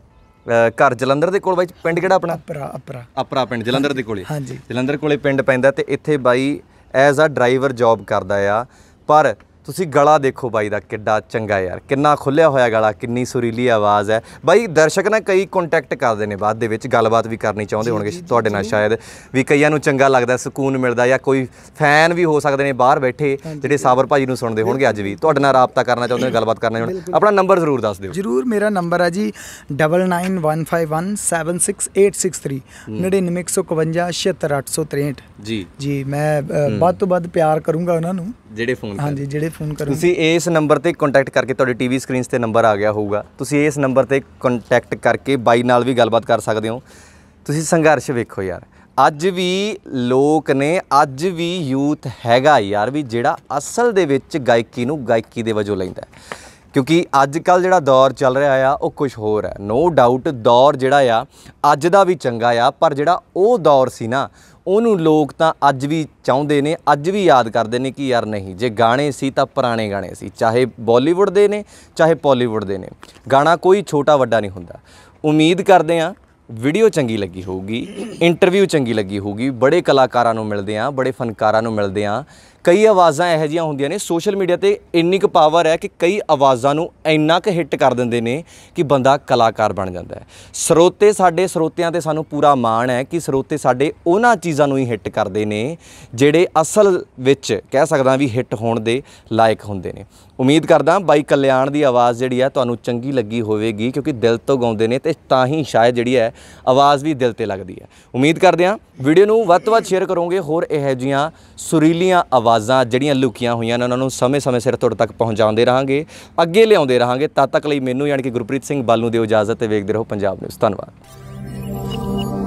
ਘਰ ਜਲੰਧਰ ਦੇ ਕੋਲ ਬਾਈ ਪਿੰਡ ਕਿਹੜਾ ਆਪਣਾ ਅਪਰਾ ਅਪਰਾ ਅਪਰਾ ਪਿੰਡ ਜਲੰਧਰ ਦੇ ਕੋਲੇ ਹਾਂਜੀ ਜਲੰਧਰ ਕੋਲੇ ਪਿੰਡ ਪੈਂਦਾ ਤੇ ਇੱਥੇ ਬਾਈ ਐਜ਼ ਅ ਡਰਾਈਵਰ ਜੌਬ ਕਰਦਾ ਆ ਪਰ ਤੁਸੀਂ ਗਲਾ ਦੇਖੋ ਬਾਈ ਦਾ ਕਿੱਡਾ ਚੰਗਾ ਯਾਰ ਕਿੰਨਾ ਖੁੱਲਿਆ ਹੋਇਆ ਗਲਾ ਕਿੰਨੀ ਸੁਰੀਲੀ ਆਵਾਜ਼ ਹੈ ਬਾਈ ਦਰਸ਼ਕ ਨਾ ਕਈ ਕੰਟੈਕਟ ਕਰਦੇ ਨੇ ਬਾਅਦ ਦੇ ਵਿੱਚ ਗੱਲਬਾਤ ਵੀ ਕਰਨੀ ਚਾਹੁੰਦੇ ਹੋਣਗੇ ਤੁਹਾਡੇ ਨਾਲ ਸ਼ਾਇਦ ਵੀ ਕਈਆਂ ਨੂੰ ਚੰਗਾ ਲੱਗਦਾ ਸਕੂਨ ਮਿਲਦਾ ਜਾਂ ਕੋਈ ਫੈਨ ਵੀ ਹੋ ਸਕਦੇ ਨੇ ਬਾਹਰ ਬੈਠੇ ਜਿਹੜੇ ਸਾਬਰ ਭਾਜੀ ਨੂੰ ਸੁਣਦੇ ਹੋਣਗੇ ਅੱਜ ਵੀ ਤੁਹਾਡੇ ਨਾਲ ਰਾਬਤਾ ਕਰਨਾ ਚਾਹੁੰਦੇ ਨੇ ਗੱਲਬਾਤ ਕਰਨਾ ਚਾਹੁੰਦੇ ਆਪਣਾ ਨੰਬਰ ਜ਼ਰੂਰ ਦੱਸ ਦਿਓ ਜ਼ਰੂਰ ਮੇਰਾ ਨੰਬਰ ਹੈ ਜੀ 9915176863 99151 ਜੀ ਜੀ ਮੈਂ ਵੱਧ ਤੋਂ ਵੱਧ ਪਿਆਰ ਕਰੂੰਗਾ ਉਹਨਾਂ ਨੂੰ ਜਿਹੜੇ ਫੋਨ ਹਾਂਜੀ ਜਿਹੜੇ ਫੋਨ ਕਰੋ ਤੁਸੀਂ ਇਸ ਨੰਬਰ ਤੇ ਕੰਟੈਕਟ ਕਰਕੇ ਤੁਹਾਡੀ ਟੀਵੀ ਸਕਰੀਨਸ ਤੇ ਨੰਬਰ ਆ ਗਿਆ ਹੋਊਗਾ ਤੁਸੀਂ ਇਸ ਨੰਬਰ ਤੇ ਕੰਟੈਕਟ ਕਰਕੇ ਬਾਈ ਨਾਲ ਵੀ ਗੱਲਬਾਤ ਕਰ ਸਕਦੇ ਹੋ ਤੁਸੀਂ ਸੰਘਰਸ਼ ਵੇਖੋ ਯਾਰ ਅੱਜ ਵੀ ਲੋਕ ਨੇ ਅੱਜ ਵੀ ਯੂਥ ਹੈਗਾ ਯਾਰ ਵੀ ਜਿਹੜਾ ਅਸਲ ਦੇ ਵਿੱਚ ਗਾਇਕੀ ਨੂੰ ਗਾਇਕੀ ਦੇ ਵਜੋਂ ਲੈਂਦਾ ਕਿਉਂਕਿ ਅੱਜ ਕੱਲ ਜਿਹੜਾ ਦੌਰ ਚੱਲ ਰਿਹਾ ਆ ਉਹ ਕੁਝ ਹੋਰ ਹੈ ਨੋ ਡਾਊਟ ਦੌਰ ਜਿਹੜਾ ਆ ਅੱਜ ਦਾ ਵੀ ਚੰਗਾ ਆ ਪਰ ਜਿਹੜਾ ਉਹ ਦੌਰ ਸੀ ਨਾ ਉਹਨੂੰ ਲੋਕ ਤਾਂ ਅੱਜ ਵੀ ਚਾਹੁੰਦੇ ਨੇ ਅੱਜ ਵੀ ਯਾਦ ਕਰਦੇ ਨੇ ਕਿ ਯਾਰ ਨਹੀਂ ਜੇ ਗਾਣੇ ਸੀ ਤਾਂ ਪੁਰਾਣੇ ਗਾਣੇ ਸੀ ਚਾਹੇ ਬਾਲੀਵੁੱਡ ਦੇ ਨੇ ਚਾਹੇ ਪਾਲੀਵੁੱਡ ਦੇ ਨੇ ਗਾਣਾ ਕੋਈ ਛੋਟਾ ਵੱਡਾ ਨਹੀਂ ਹੁੰਦਾ ਉਮੀਦ ਕਰਦੇ ਆ ਵੀਡੀਓ ਚੰਗੀ ਲੱਗੀ ਹੋਊਗੀ ਇੰਟਰਵਿਊ ਚੰਗੀ ਲੱਗੀ ਹੋਊਗੀ ਬੜੇ ਕਲਾਕਾਰਾਂ ਨੂੰ ਮਿਲਦੇ ਆ ਬੜੇ ਫਨਕਾਰਾਂ ਨੂੰ ਮਿਲਦੇ ਆ ਕਈ ਆਵਾਜ਼ਾਂ ਇਹੋ ਜੀਆਂ ਹੁੰਦੀਆਂ ਨੇ ਸੋਸ਼ਲ ਮੀਡੀਆ ਤੇ ਇੰਨੀ ਕੁ ਪਾਵਰ ਹੈ ਕਿ ਕਈ ਆਵਾਜ਼ਾਂ ਨੂੰ ਇੰਨਾ ਕੁ ਹਿੱਟ ਕਰ ਦਿੰਦੇ ਨੇ ਕਿ ਬੰਦਾ ਕਲਾਕਾਰ ਬਣ ਜਾਂਦਾ ਹੈ ਸਰੋਤੇ ਸਾਡੇ ਸਰੋਤਿਆਂ ਤੇ ਸਾਨੂੰ ਪੂਰਾ ਮਾਣ ਹੈ ਕਿ ਸਰੋਤੇ ਸਾਡੇ ਉਹਨਾਂ ਚੀਜ਼ਾਂ ਨੂੰ ਹੀ ਹਿੱਟ ਕਰਦੇ ਨੇ ਜਿਹੜੇ ਅਸਲ ਵਿੱਚ ਕਹਿ ਸਕਦਾ ਵੀ ਹਿੱਟ ਹੋਣ ਦੇ ਲਾਇਕ ਹੁੰਦੇ ਨੇ ਉਮੀਦ ਕਰਦਾ ਬਾਈ ਕਲਿਆਣ ਦੀ ਆਵਾਜ਼ ਜਿਹੜੀ ਹੈ ਤੁਹਾਨੂੰ ਚੰਗੀ ਲੱਗੀ ਹੋਵੇਗੀ ਕਿਉਂਕਿ ਦਿਲ ਤੋਂ ਗਾਉਂਦੇ ਨੇ ਤੇ ਤਾਂ ਹੀ ਸ਼ਾਇਦ ਜਿਹੜੀ ਹੈ ਆਵਾਜ਼ ਵੀ ਦਿਲ ਤੇ ਲੱਗਦੀ ਹੈ ਉਮੀਦ ਕਰਦੇ ਹਾਂ ਵੀਡੀਓ ਨੂੰ ਵੱਧ ਤੋਂ ਵੱਧ ਸ਼ੇਅਰ ਕਰੋਗੇ ਹੋਰ ਇਹੋ ਜੀਆਂ ਸੁਰੀਲੀਆਂ ਆਵਾਜ਼ਾਂ ਜਿਹੜੀਆਂ ਲੁਕੀਆਂ ਹੋਈਆਂ ਨੇ ਉਹਨਾਂ ਨੂੰ ਸਮੇਂ-ਸਮੇਂ ਸਿਰ ਤੁਹਾਡੇ ਤੱਕ ਪਹੁੰਚਾਉਂਦੇ ਰਹਾਂਗੇ ਅੱਗੇ ਲਿਆਉਂਦੇ ਰਹਾਂਗੇ ਤਦ ਤੱਕ ਲਈ ਮੈਨੂੰ ਯਾਨੀ ਕਿ ਗੁਰਪ੍ਰੀਤ ਸਿੰਘ ਬਾਲੂ ਦੀ ਇਜਾਜ਼ਤ ਤੇ ਵੇਖਦੇ ਰਹੋ ਪੰਜਾਬ ਨਿਊਜ਼ ਧੰਨਵਾਦ